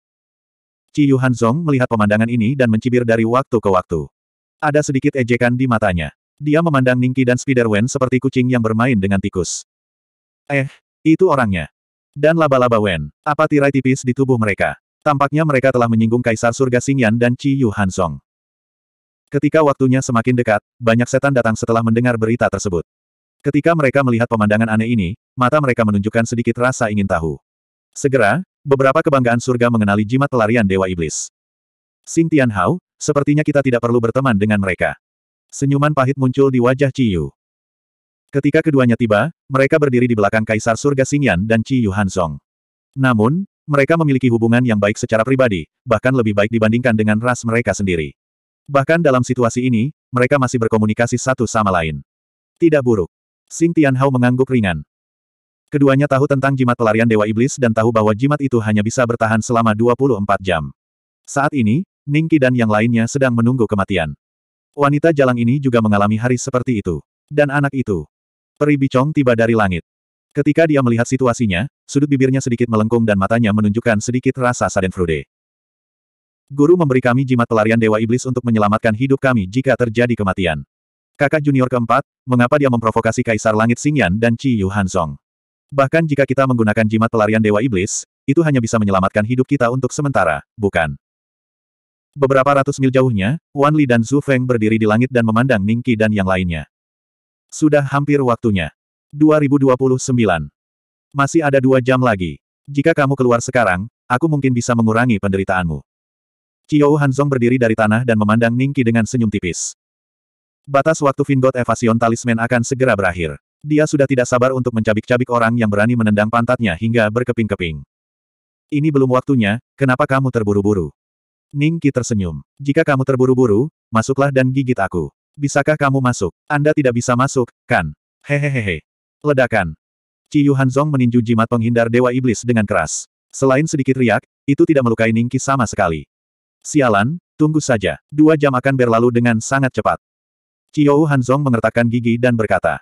Ciyu Hansong melihat pemandangan ini dan mencibir dari waktu ke waktu. Ada sedikit ejekan di matanya. Dia memandang Ningki dan Spider Wen seperti kucing yang bermain dengan tikus. Eh, itu orangnya. Dan laba-laba Wen, apa tirai tipis di tubuh mereka. Tampaknya mereka telah menyinggung Kaisar Surga Xingyan dan Qi Yu Hansong. Ketika waktunya semakin dekat, banyak setan datang setelah mendengar berita tersebut. Ketika mereka melihat pemandangan aneh ini, mata mereka menunjukkan sedikit rasa ingin tahu. Segera, beberapa kebanggaan surga mengenali jimat pelarian Dewa Iblis. Sing Tianhao, sepertinya kita tidak perlu berteman dengan mereka. Senyuman pahit muncul di wajah Yu. Ketika keduanya tiba, mereka berdiri di belakang Kaisar Surga Xingyan dan Qi Yuhanzong. Namun, mereka memiliki hubungan yang baik secara pribadi, bahkan lebih baik dibandingkan dengan ras mereka sendiri. Bahkan dalam situasi ini, mereka masih berkomunikasi satu sama lain. Tidak buruk. Sing Tianhao mengangguk ringan. Keduanya tahu tentang jimat pelarian Dewa Iblis dan tahu bahwa jimat itu hanya bisa bertahan selama 24 jam. Saat ini, Ningki dan yang lainnya sedang menunggu kematian. Wanita jalang ini juga mengalami hari seperti itu. Dan anak itu. Peri Bicong tiba dari langit. Ketika dia melihat situasinya, sudut bibirnya sedikit melengkung dan matanya menunjukkan sedikit rasa saden frude. Guru memberi kami jimat pelarian Dewa Iblis untuk menyelamatkan hidup kami jika terjadi kematian. Kakak junior keempat, mengapa dia memprovokasi Kaisar Langit Xingyan dan Qi Yu Hanzong? Bahkan jika kita menggunakan jimat pelarian Dewa Iblis, itu hanya bisa menyelamatkan hidup kita untuk sementara, bukan? Beberapa ratus mil jauhnya, Wan Li dan Zhu Feng berdiri di langit dan memandang Ningqi dan yang lainnya. Sudah hampir waktunya. 2029. Masih ada dua jam lagi. Jika kamu keluar sekarang, aku mungkin bisa mengurangi penderitaanmu. Qiao Hanzong berdiri dari tanah dan memandang Ningki dengan senyum tipis. Batas waktu Vingot Evasion Talisman akan segera berakhir. Dia sudah tidak sabar untuk mencabik-cabik orang yang berani menendang pantatnya hingga berkeping-keping. Ini belum waktunya, kenapa kamu terburu-buru? Ningki tersenyum. Jika kamu terburu-buru, masuklah dan gigit aku. Bisakah kamu masuk? Anda tidak bisa masuk, kan? Hehehehe. Ledakan. Qi Yuhanzong meninju jimat penghindar Dewa Iblis dengan keras. Selain sedikit riak, itu tidak melukai Ningki sama sekali. Sialan, tunggu saja. Dua jam akan berlalu dengan sangat cepat. Qiao Hanzong mengertakkan gigi dan berkata.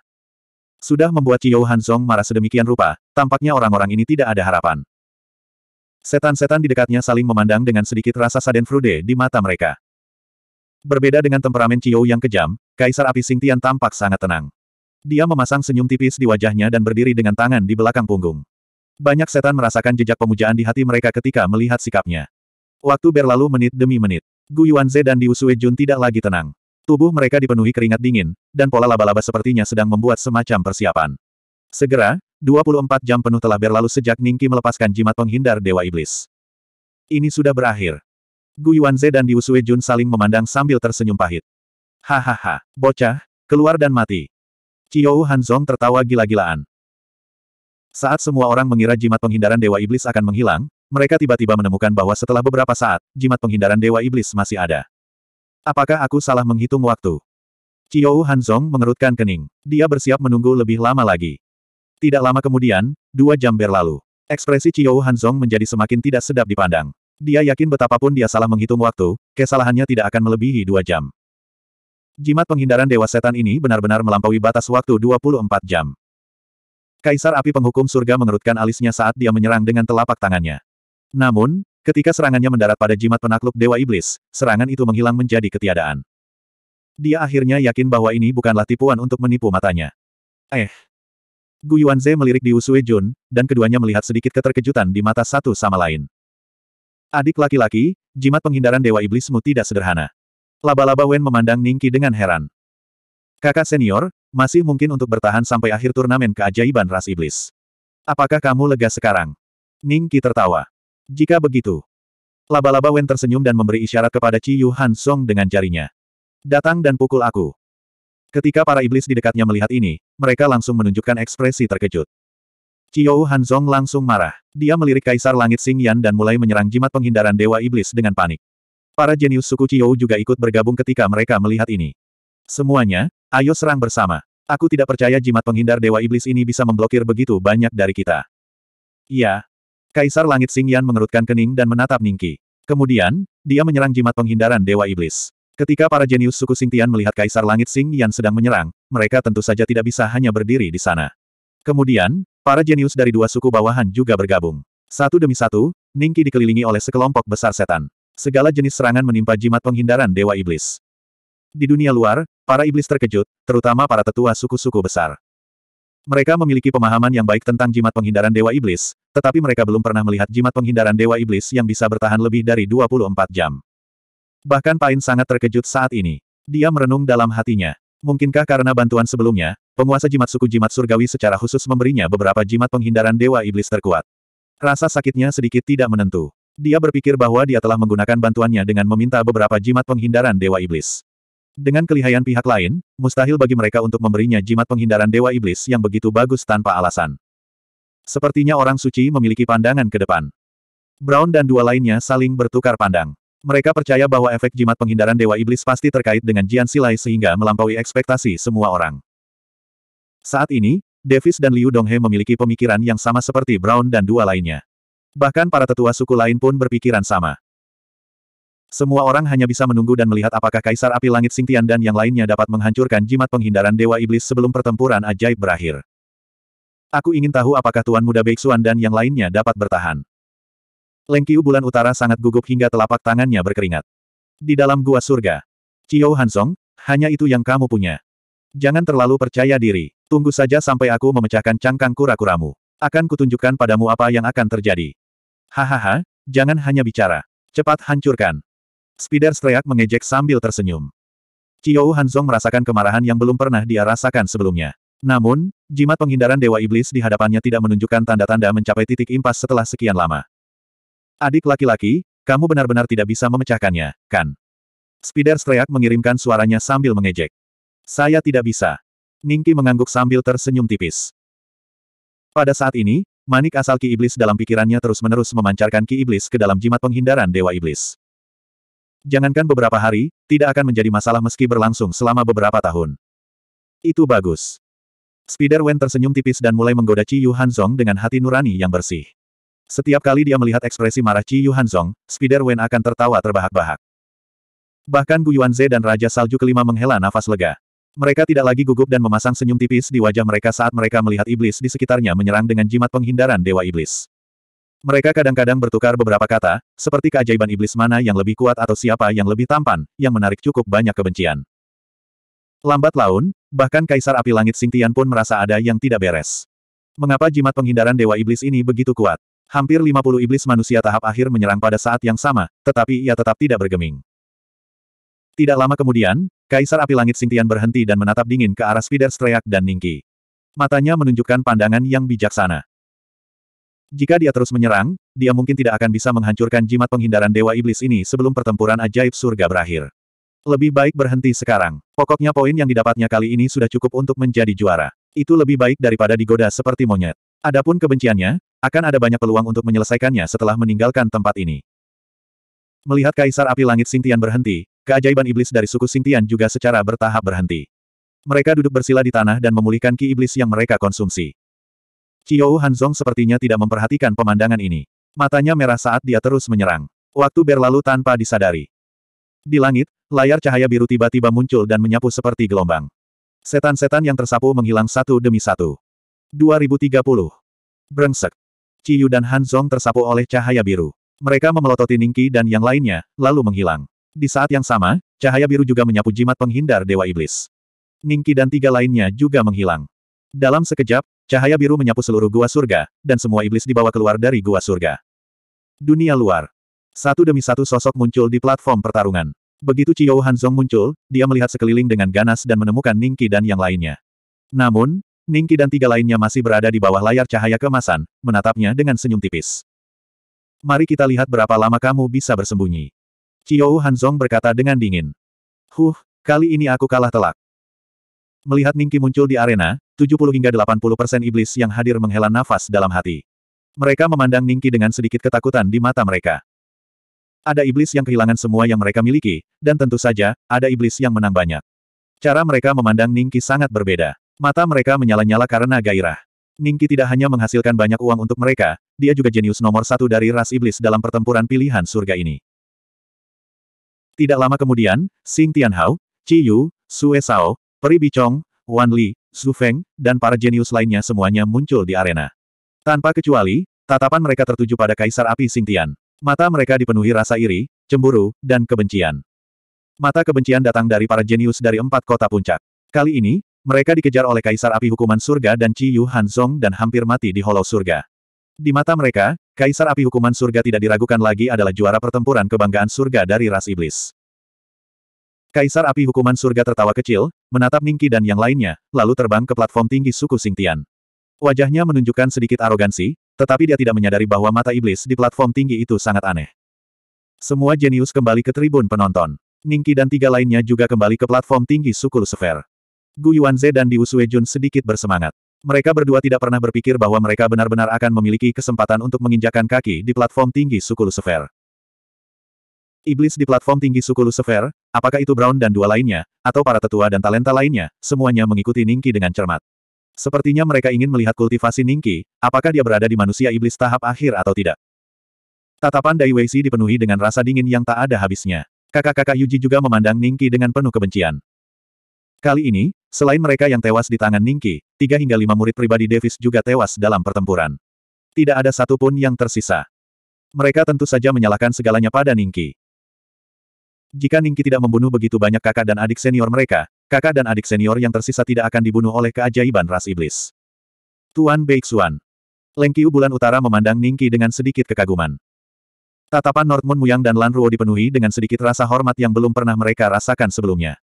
Sudah membuat Qiao Hanzong marah sedemikian rupa, tampaknya orang-orang ini tidak ada harapan. Setan-setan di dekatnya saling memandang dengan sedikit rasa saden frude di mata mereka. Berbeda dengan temperamen Chiyo yang kejam, Kaisar Api Singtian tampak sangat tenang. Dia memasang senyum tipis di wajahnya dan berdiri dengan tangan di belakang punggung. Banyak setan merasakan jejak pemujaan di hati mereka ketika melihat sikapnya. Waktu berlalu menit demi menit. Gu Yuanze dan Diu Jun tidak lagi tenang. Tubuh mereka dipenuhi keringat dingin, dan pola laba-laba sepertinya sedang membuat semacam persiapan. Segera, 24 jam penuh telah berlalu sejak Ningki melepaskan jimat penghindar Dewa Iblis. Ini sudah berakhir. Gu Yuanze dan Sui Jun saling memandang sambil tersenyum pahit. Hahaha, bocah, keluar dan mati. Qiyou Hanzong tertawa gila-gilaan. Saat semua orang mengira jimat penghindaran Dewa Iblis akan menghilang, mereka tiba-tiba menemukan bahwa setelah beberapa saat, jimat penghindaran Dewa Iblis masih ada. Apakah aku salah menghitung waktu? Qiyou Hanzong mengerutkan kening. Dia bersiap menunggu lebih lama lagi. Tidak lama kemudian, dua jam berlalu. Ekspresi Qiyou Hanzong menjadi semakin tidak sedap dipandang. Dia yakin betapapun dia salah menghitung waktu, kesalahannya tidak akan melebihi dua jam. Jimat penghindaran Dewa Setan ini benar-benar melampaui batas waktu 24 jam. Kaisar Api Penghukum Surga mengerutkan alisnya saat dia menyerang dengan telapak tangannya. Namun, ketika serangannya mendarat pada jimat penakluk Dewa Iblis, serangan itu menghilang menjadi ketiadaan. Dia akhirnya yakin bahwa ini bukanlah tipuan untuk menipu matanya. Eh, Gu Yuanze melirik di Usue Jun, dan keduanya melihat sedikit keterkejutan di mata satu sama lain. Adik laki-laki, jimat penghindaran Dewa Iblismu tidak sederhana. Laba-laba Wen memandang Ningki dengan heran. Kakak senior, masih mungkin untuk bertahan sampai akhir turnamen keajaiban ras iblis. Apakah kamu lega sekarang? Ningki tertawa. Jika begitu. Laba-laba Wen tersenyum dan memberi isyarat kepada Chi Yu Han Song dengan jarinya. Datang dan pukul aku. Ketika para iblis di dekatnya melihat ini, mereka langsung menunjukkan ekspresi terkejut. Qiyou Hanzong langsung marah. Dia melirik Kaisar Langit Xing Yan dan mulai menyerang jimat penghindaran Dewa Iblis dengan panik. Para jenius suku Qiyou juga ikut bergabung ketika mereka melihat ini. Semuanya, ayo serang bersama. Aku tidak percaya jimat penghindar Dewa Iblis ini bisa memblokir begitu banyak dari kita. Iya. Kaisar Langit Xing Yan mengerutkan kening dan menatap Ningki. Kemudian, dia menyerang jimat penghindaran Dewa Iblis. Ketika para jenius suku Singtian melihat Kaisar Langit Sing Yan sedang menyerang, mereka tentu saja tidak bisa hanya berdiri di sana. Kemudian, Para jenius dari dua suku bawahan juga bergabung. Satu demi satu, Ningki dikelilingi oleh sekelompok besar setan. Segala jenis serangan menimpa jimat penghindaran Dewa Iblis. Di dunia luar, para iblis terkejut, terutama para tetua suku-suku besar. Mereka memiliki pemahaman yang baik tentang jimat penghindaran Dewa Iblis, tetapi mereka belum pernah melihat jimat penghindaran Dewa Iblis yang bisa bertahan lebih dari 24 jam. Bahkan Pain sangat terkejut saat ini. Dia merenung dalam hatinya. Mungkinkah karena bantuan sebelumnya, Penguasa jimat suku jimat surgawi secara khusus memberinya beberapa jimat penghindaran Dewa Iblis terkuat. Rasa sakitnya sedikit tidak menentu. Dia berpikir bahwa dia telah menggunakan bantuannya dengan meminta beberapa jimat penghindaran Dewa Iblis. Dengan kelihaian pihak lain, mustahil bagi mereka untuk memberinya jimat penghindaran Dewa Iblis yang begitu bagus tanpa alasan. Sepertinya orang suci memiliki pandangan ke depan. Brown dan dua lainnya saling bertukar pandang. Mereka percaya bahwa efek jimat penghindaran Dewa Iblis pasti terkait dengan Jian Silai sehingga melampaui ekspektasi semua orang. Saat ini, Davis dan Liu Donghe memiliki pemikiran yang sama seperti Brown dan dua lainnya. Bahkan para tetua suku lain pun berpikiran sama. Semua orang hanya bisa menunggu dan melihat apakah Kaisar Api Langit Singtian dan yang lainnya dapat menghancurkan jimat penghindaran Dewa Iblis sebelum pertempuran ajaib berakhir. Aku ingin tahu apakah Tuan Muda Beixuan dan yang lainnya dapat bertahan. Lengkiu bulan utara sangat gugup hingga telapak tangannya berkeringat. Di dalam gua surga. Chiyou Hansong, hanya itu yang kamu punya. Jangan terlalu percaya diri. Tunggu saja sampai aku memecahkan cangkang kura-kuramu. Akan kutunjukkan padamu apa yang akan terjadi. Hahaha, jangan hanya bicara. Cepat hancurkan. Spider Streak mengejek sambil tersenyum. Chiou Hanzong merasakan kemarahan yang belum pernah dia rasakan sebelumnya. Namun, jimat penghindaran Dewa Iblis di hadapannya tidak menunjukkan tanda-tanda mencapai titik impas setelah sekian lama. Adik laki-laki, kamu benar-benar tidak bisa memecahkannya, kan? Spider Streak mengirimkan suaranya sambil mengejek. Saya tidak bisa. Ningki mengangguk sambil tersenyum tipis. Pada saat ini, manik asal ki iblis dalam pikirannya terus-menerus memancarkan ki iblis ke dalam jimat penghindaran Dewa Iblis. Jangankan beberapa hari, tidak akan menjadi masalah meski berlangsung selama beberapa tahun. Itu bagus. Spider-Wen tersenyum tipis dan mulai menggoda Chi Yu dengan hati nurani yang bersih. Setiap kali dia melihat ekspresi marah Chi Yu Spider-Wen akan tertawa terbahak-bahak. Bahkan Gu Yuanze dan Raja Salju kelima menghela nafas lega. Mereka tidak lagi gugup dan memasang senyum tipis di wajah mereka saat mereka melihat iblis di sekitarnya menyerang dengan jimat penghindaran Dewa Iblis. Mereka kadang-kadang bertukar beberapa kata, seperti keajaiban iblis mana yang lebih kuat atau siapa yang lebih tampan, yang menarik cukup banyak kebencian. Lambat laun, bahkan Kaisar Api Langit Singtian pun merasa ada yang tidak beres. Mengapa jimat penghindaran Dewa Iblis ini begitu kuat? Hampir 50 iblis manusia tahap akhir menyerang pada saat yang sama, tetapi ia tetap tidak bergeming. Tidak lama kemudian, Kaisar Api Langit Sintian berhenti dan menatap dingin ke arah Spider Streak dan Ningki. Matanya menunjukkan pandangan yang bijaksana. Jika dia terus menyerang, dia mungkin tidak akan bisa menghancurkan jimat penghindaran Dewa Iblis ini sebelum pertempuran ajaib surga berakhir. Lebih baik berhenti sekarang. Pokoknya poin yang didapatnya kali ini sudah cukup untuk menjadi juara. Itu lebih baik daripada digoda seperti monyet. Adapun kebenciannya, akan ada banyak peluang untuk menyelesaikannya setelah meninggalkan tempat ini. Melihat Kaisar Api Langit Sintian berhenti, Keajaiban iblis dari suku Singtian juga secara bertahap berhenti. Mereka duduk bersila di tanah dan memulihkan ki iblis yang mereka konsumsi. Qiyou Hanzong sepertinya tidak memperhatikan pemandangan ini. Matanya merah saat dia terus menyerang. Waktu berlalu tanpa disadari. Di langit, layar cahaya biru tiba-tiba muncul dan menyapu seperti gelombang. Setan-setan yang tersapu menghilang satu demi satu. 2030. Brengsek. Ciyu dan Hanzong tersapu oleh cahaya biru. Mereka memelototi Ningki dan yang lainnya, lalu menghilang. Di saat yang sama, cahaya biru juga menyapu jimat penghindar Dewa Iblis. Ningki dan tiga lainnya juga menghilang. Dalam sekejap, cahaya biru menyapu seluruh gua surga, dan semua iblis dibawa keluar dari gua surga. Dunia luar. Satu demi satu sosok muncul di platform pertarungan. Begitu Chiyou Hanzong muncul, dia melihat sekeliling dengan ganas dan menemukan Ningki dan yang lainnya. Namun, Ningki dan tiga lainnya masih berada di bawah layar cahaya kemasan, menatapnya dengan senyum tipis. Mari kita lihat berapa lama kamu bisa bersembunyi. Qiyou Hanzong berkata dengan dingin. Huh, kali ini aku kalah telak. Melihat Ningki muncul di arena, 70 hingga 80 persen iblis yang hadir menghela nafas dalam hati. Mereka memandang Ningki dengan sedikit ketakutan di mata mereka. Ada iblis yang kehilangan semua yang mereka miliki, dan tentu saja, ada iblis yang menang banyak. Cara mereka memandang Ningki sangat berbeda. Mata mereka menyala-nyala karena gairah. Ningki tidak hanya menghasilkan banyak uang untuk mereka, dia juga jenius nomor satu dari ras iblis dalam pertempuran pilihan surga ini. Tidak lama kemudian, Xing Tianhao, Qi Yu, Sue Sao, Peri Bichong, Wan Li, Su Feng, dan para jenius lainnya semuanya muncul di arena. Tanpa kecuali, tatapan mereka tertuju pada Kaisar Api Xing Tian. Mata mereka dipenuhi rasa iri, cemburu, dan kebencian. Mata kebencian datang dari para jenius dari empat kota puncak. Kali ini, mereka dikejar oleh Kaisar Api Hukuman Surga dan Ci Yu Hanzong dan hampir mati di Hollow Surga. Di mata mereka, Kaisar api hukuman surga tidak diragukan lagi adalah juara pertempuran kebanggaan surga dari ras iblis. Kaisar api hukuman surga tertawa kecil, menatap Ningki dan yang lainnya, lalu terbang ke platform tinggi suku Singtian. Wajahnya menunjukkan sedikit arogansi, tetapi dia tidak menyadari bahwa mata iblis di platform tinggi itu sangat aneh. Semua jenius kembali ke tribun penonton. Ningki dan tiga lainnya juga kembali ke platform tinggi suku Lucifer. Gu Yuanze dan Diu Jun sedikit bersemangat. Mereka berdua tidak pernah berpikir bahwa mereka benar-benar akan memiliki kesempatan untuk menginjakan kaki di platform tinggi suku Lucifer. Iblis di platform tinggi suku Lucifer, apakah itu Brown dan dua lainnya, atau para tetua dan talenta lainnya, semuanya mengikuti Ningki dengan cermat. Sepertinya mereka ingin melihat kultivasi Ningki, apakah dia berada di manusia iblis tahap akhir atau tidak. Tatapan Dai Weishi dipenuhi dengan rasa dingin yang tak ada habisnya. Kakak-kakak Yuji juga memandang Ningki dengan penuh kebencian. Kali ini, selain mereka yang tewas di tangan Ningki, tiga hingga lima murid pribadi Davis juga tewas dalam pertempuran. Tidak ada satupun yang tersisa. Mereka tentu saja menyalahkan segalanya pada Ningki. Jika Ningki tidak membunuh begitu banyak kakak dan adik senior mereka, kakak dan adik senior yang tersisa tidak akan dibunuh oleh keajaiban ras iblis. Tuan Beixuan. Lengkiu bulan utara memandang Ningki dengan sedikit kekaguman. Tatapan North Moon Muyang dan Lan Ruo dipenuhi dengan sedikit rasa hormat yang belum pernah mereka rasakan sebelumnya.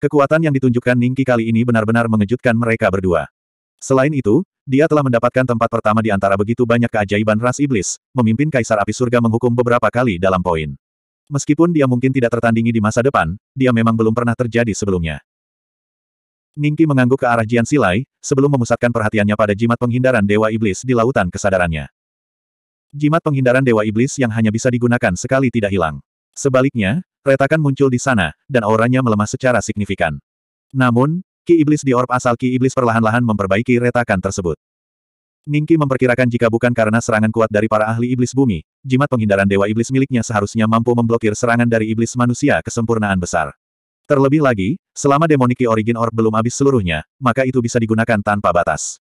Kekuatan yang ditunjukkan Ningki kali ini benar-benar mengejutkan mereka berdua. Selain itu, dia telah mendapatkan tempat pertama di antara begitu banyak keajaiban ras iblis, memimpin Kaisar Api Surga menghukum beberapa kali dalam poin. Meskipun dia mungkin tidak tertandingi di masa depan, dia memang belum pernah terjadi sebelumnya. Ningki mengangguk ke arah Jian Silai, sebelum memusatkan perhatiannya pada jimat penghindaran Dewa Iblis di lautan kesadarannya. Jimat penghindaran Dewa Iblis yang hanya bisa digunakan sekali tidak hilang. Sebaliknya, Retakan muncul di sana, dan auranya melemah secara signifikan. Namun, Ki Iblis di Orb asal Ki Iblis perlahan-lahan memperbaiki retakan tersebut. Ningki memperkirakan jika bukan karena serangan kuat dari para ahli iblis bumi, jimat penghindaran Dewa Iblis miliknya seharusnya mampu memblokir serangan dari iblis manusia kesempurnaan besar. Terlebih lagi, selama Demoniki Origin Orb belum habis seluruhnya, maka itu bisa digunakan tanpa batas.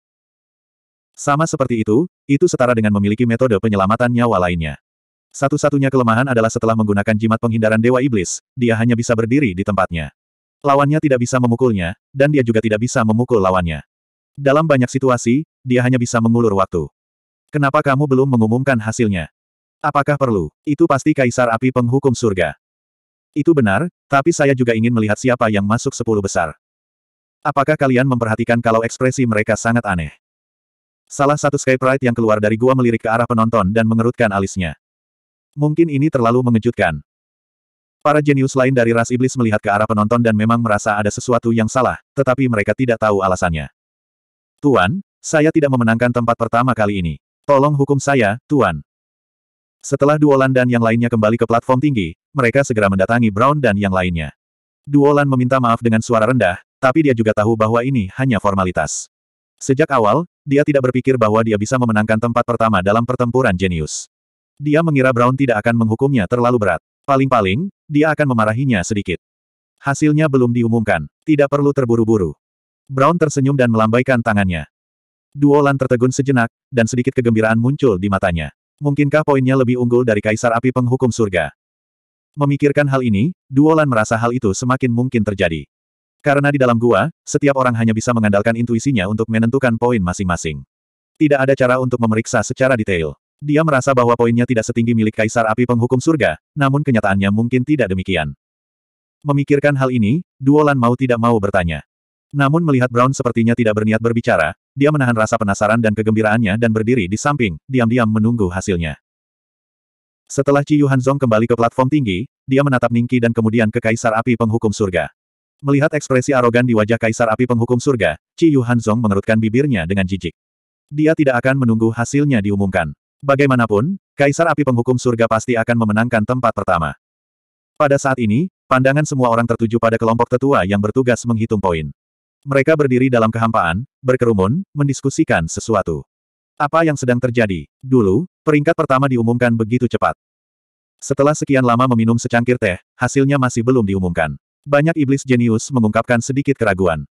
Sama seperti itu, itu setara dengan memiliki metode penyelamatan nyawa lainnya. Satu-satunya kelemahan adalah setelah menggunakan jimat penghindaran Dewa Iblis, dia hanya bisa berdiri di tempatnya. Lawannya tidak bisa memukulnya, dan dia juga tidak bisa memukul lawannya. Dalam banyak situasi, dia hanya bisa mengulur waktu. Kenapa kamu belum mengumumkan hasilnya? Apakah perlu? Itu pasti Kaisar Api Penghukum Surga. Itu benar, tapi saya juga ingin melihat siapa yang masuk sepuluh besar. Apakah kalian memperhatikan kalau ekspresi mereka sangat aneh? Salah satu Sky Pride yang keluar dari gua melirik ke arah penonton dan mengerutkan alisnya. Mungkin ini terlalu mengejutkan. Para jenius lain dari ras iblis melihat ke arah penonton dan memang merasa ada sesuatu yang salah, tetapi mereka tidak tahu alasannya. Tuan, saya tidak memenangkan tempat pertama kali ini. Tolong hukum saya, Tuan. Setelah Duolan dan yang lainnya kembali ke platform tinggi, mereka segera mendatangi Brown dan yang lainnya. Duolan meminta maaf dengan suara rendah, tapi dia juga tahu bahwa ini hanya formalitas. Sejak awal, dia tidak berpikir bahwa dia bisa memenangkan tempat pertama dalam pertempuran jenius. Dia mengira Brown tidak akan menghukumnya terlalu berat. Paling-paling, dia akan memarahinya sedikit. Hasilnya belum diumumkan. Tidak perlu terburu-buru. Brown tersenyum dan melambaikan tangannya. Duolan tertegun sejenak, dan sedikit kegembiraan muncul di matanya. Mungkinkah poinnya lebih unggul dari Kaisar Api Penghukum Surga? Memikirkan hal ini, Duolan merasa hal itu semakin mungkin terjadi. Karena di dalam gua, setiap orang hanya bisa mengandalkan intuisinya untuk menentukan poin masing-masing. Tidak ada cara untuk memeriksa secara detail. Dia merasa bahwa poinnya tidak setinggi milik Kaisar Api Penghukum Surga, namun kenyataannya mungkin tidak demikian. Memikirkan hal ini, Duolan mau tidak mau bertanya. Namun melihat Brown sepertinya tidak berniat berbicara, dia menahan rasa penasaran dan kegembiraannya dan berdiri di samping, diam-diam menunggu hasilnya. Setelah Ci Yuhanzong kembali ke platform tinggi, dia menatap Ningki dan kemudian ke Kaisar Api Penghukum Surga. Melihat ekspresi arogan di wajah Kaisar Api Penghukum Surga, Ci Yuhanzong mengerutkan bibirnya dengan jijik. Dia tidak akan menunggu hasilnya diumumkan. Bagaimanapun, Kaisar Api Penghukum Surga pasti akan memenangkan tempat pertama. Pada saat ini, pandangan semua orang tertuju pada kelompok tetua yang bertugas menghitung poin. Mereka berdiri dalam kehampaan, berkerumun, mendiskusikan sesuatu. Apa yang sedang terjadi? Dulu, peringkat pertama diumumkan begitu cepat. Setelah sekian lama meminum secangkir teh, hasilnya masih belum diumumkan. Banyak iblis jenius mengungkapkan sedikit keraguan.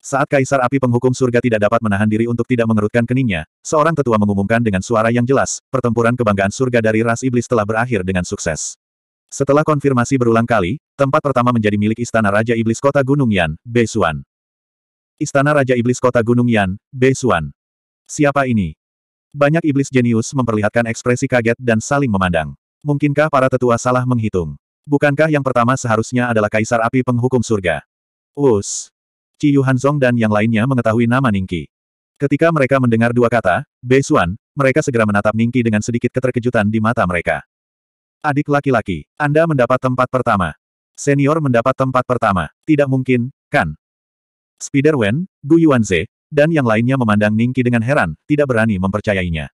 Saat Kaisar Api Penghukum Surga tidak dapat menahan diri untuk tidak mengerutkan keningnya, seorang tetua mengumumkan dengan suara yang jelas, pertempuran kebanggaan surga dari ras iblis telah berakhir dengan sukses. Setelah konfirmasi berulang kali, tempat pertama menjadi milik Istana Raja Iblis Kota Gunung Yan, Beisuan. Istana Raja Iblis Kota Gunung Yan, Beisuan. Siapa ini? Banyak iblis jenius memperlihatkan ekspresi kaget dan saling memandang. Mungkinkah para tetua salah menghitung? Bukankah yang pertama seharusnya adalah Kaisar Api Penghukum Surga? Us, Qi Yuhanzong dan yang lainnya mengetahui nama Ningki. Ketika mereka mendengar dua kata, Xuan, mereka segera menatap Ningki dengan sedikit keterkejutan di mata mereka. Adik laki-laki, Anda mendapat tempat pertama. Senior mendapat tempat pertama. Tidak mungkin, kan? Spider Wen, Gu Yuanze, dan yang lainnya memandang Ningki dengan heran, tidak berani mempercayainya.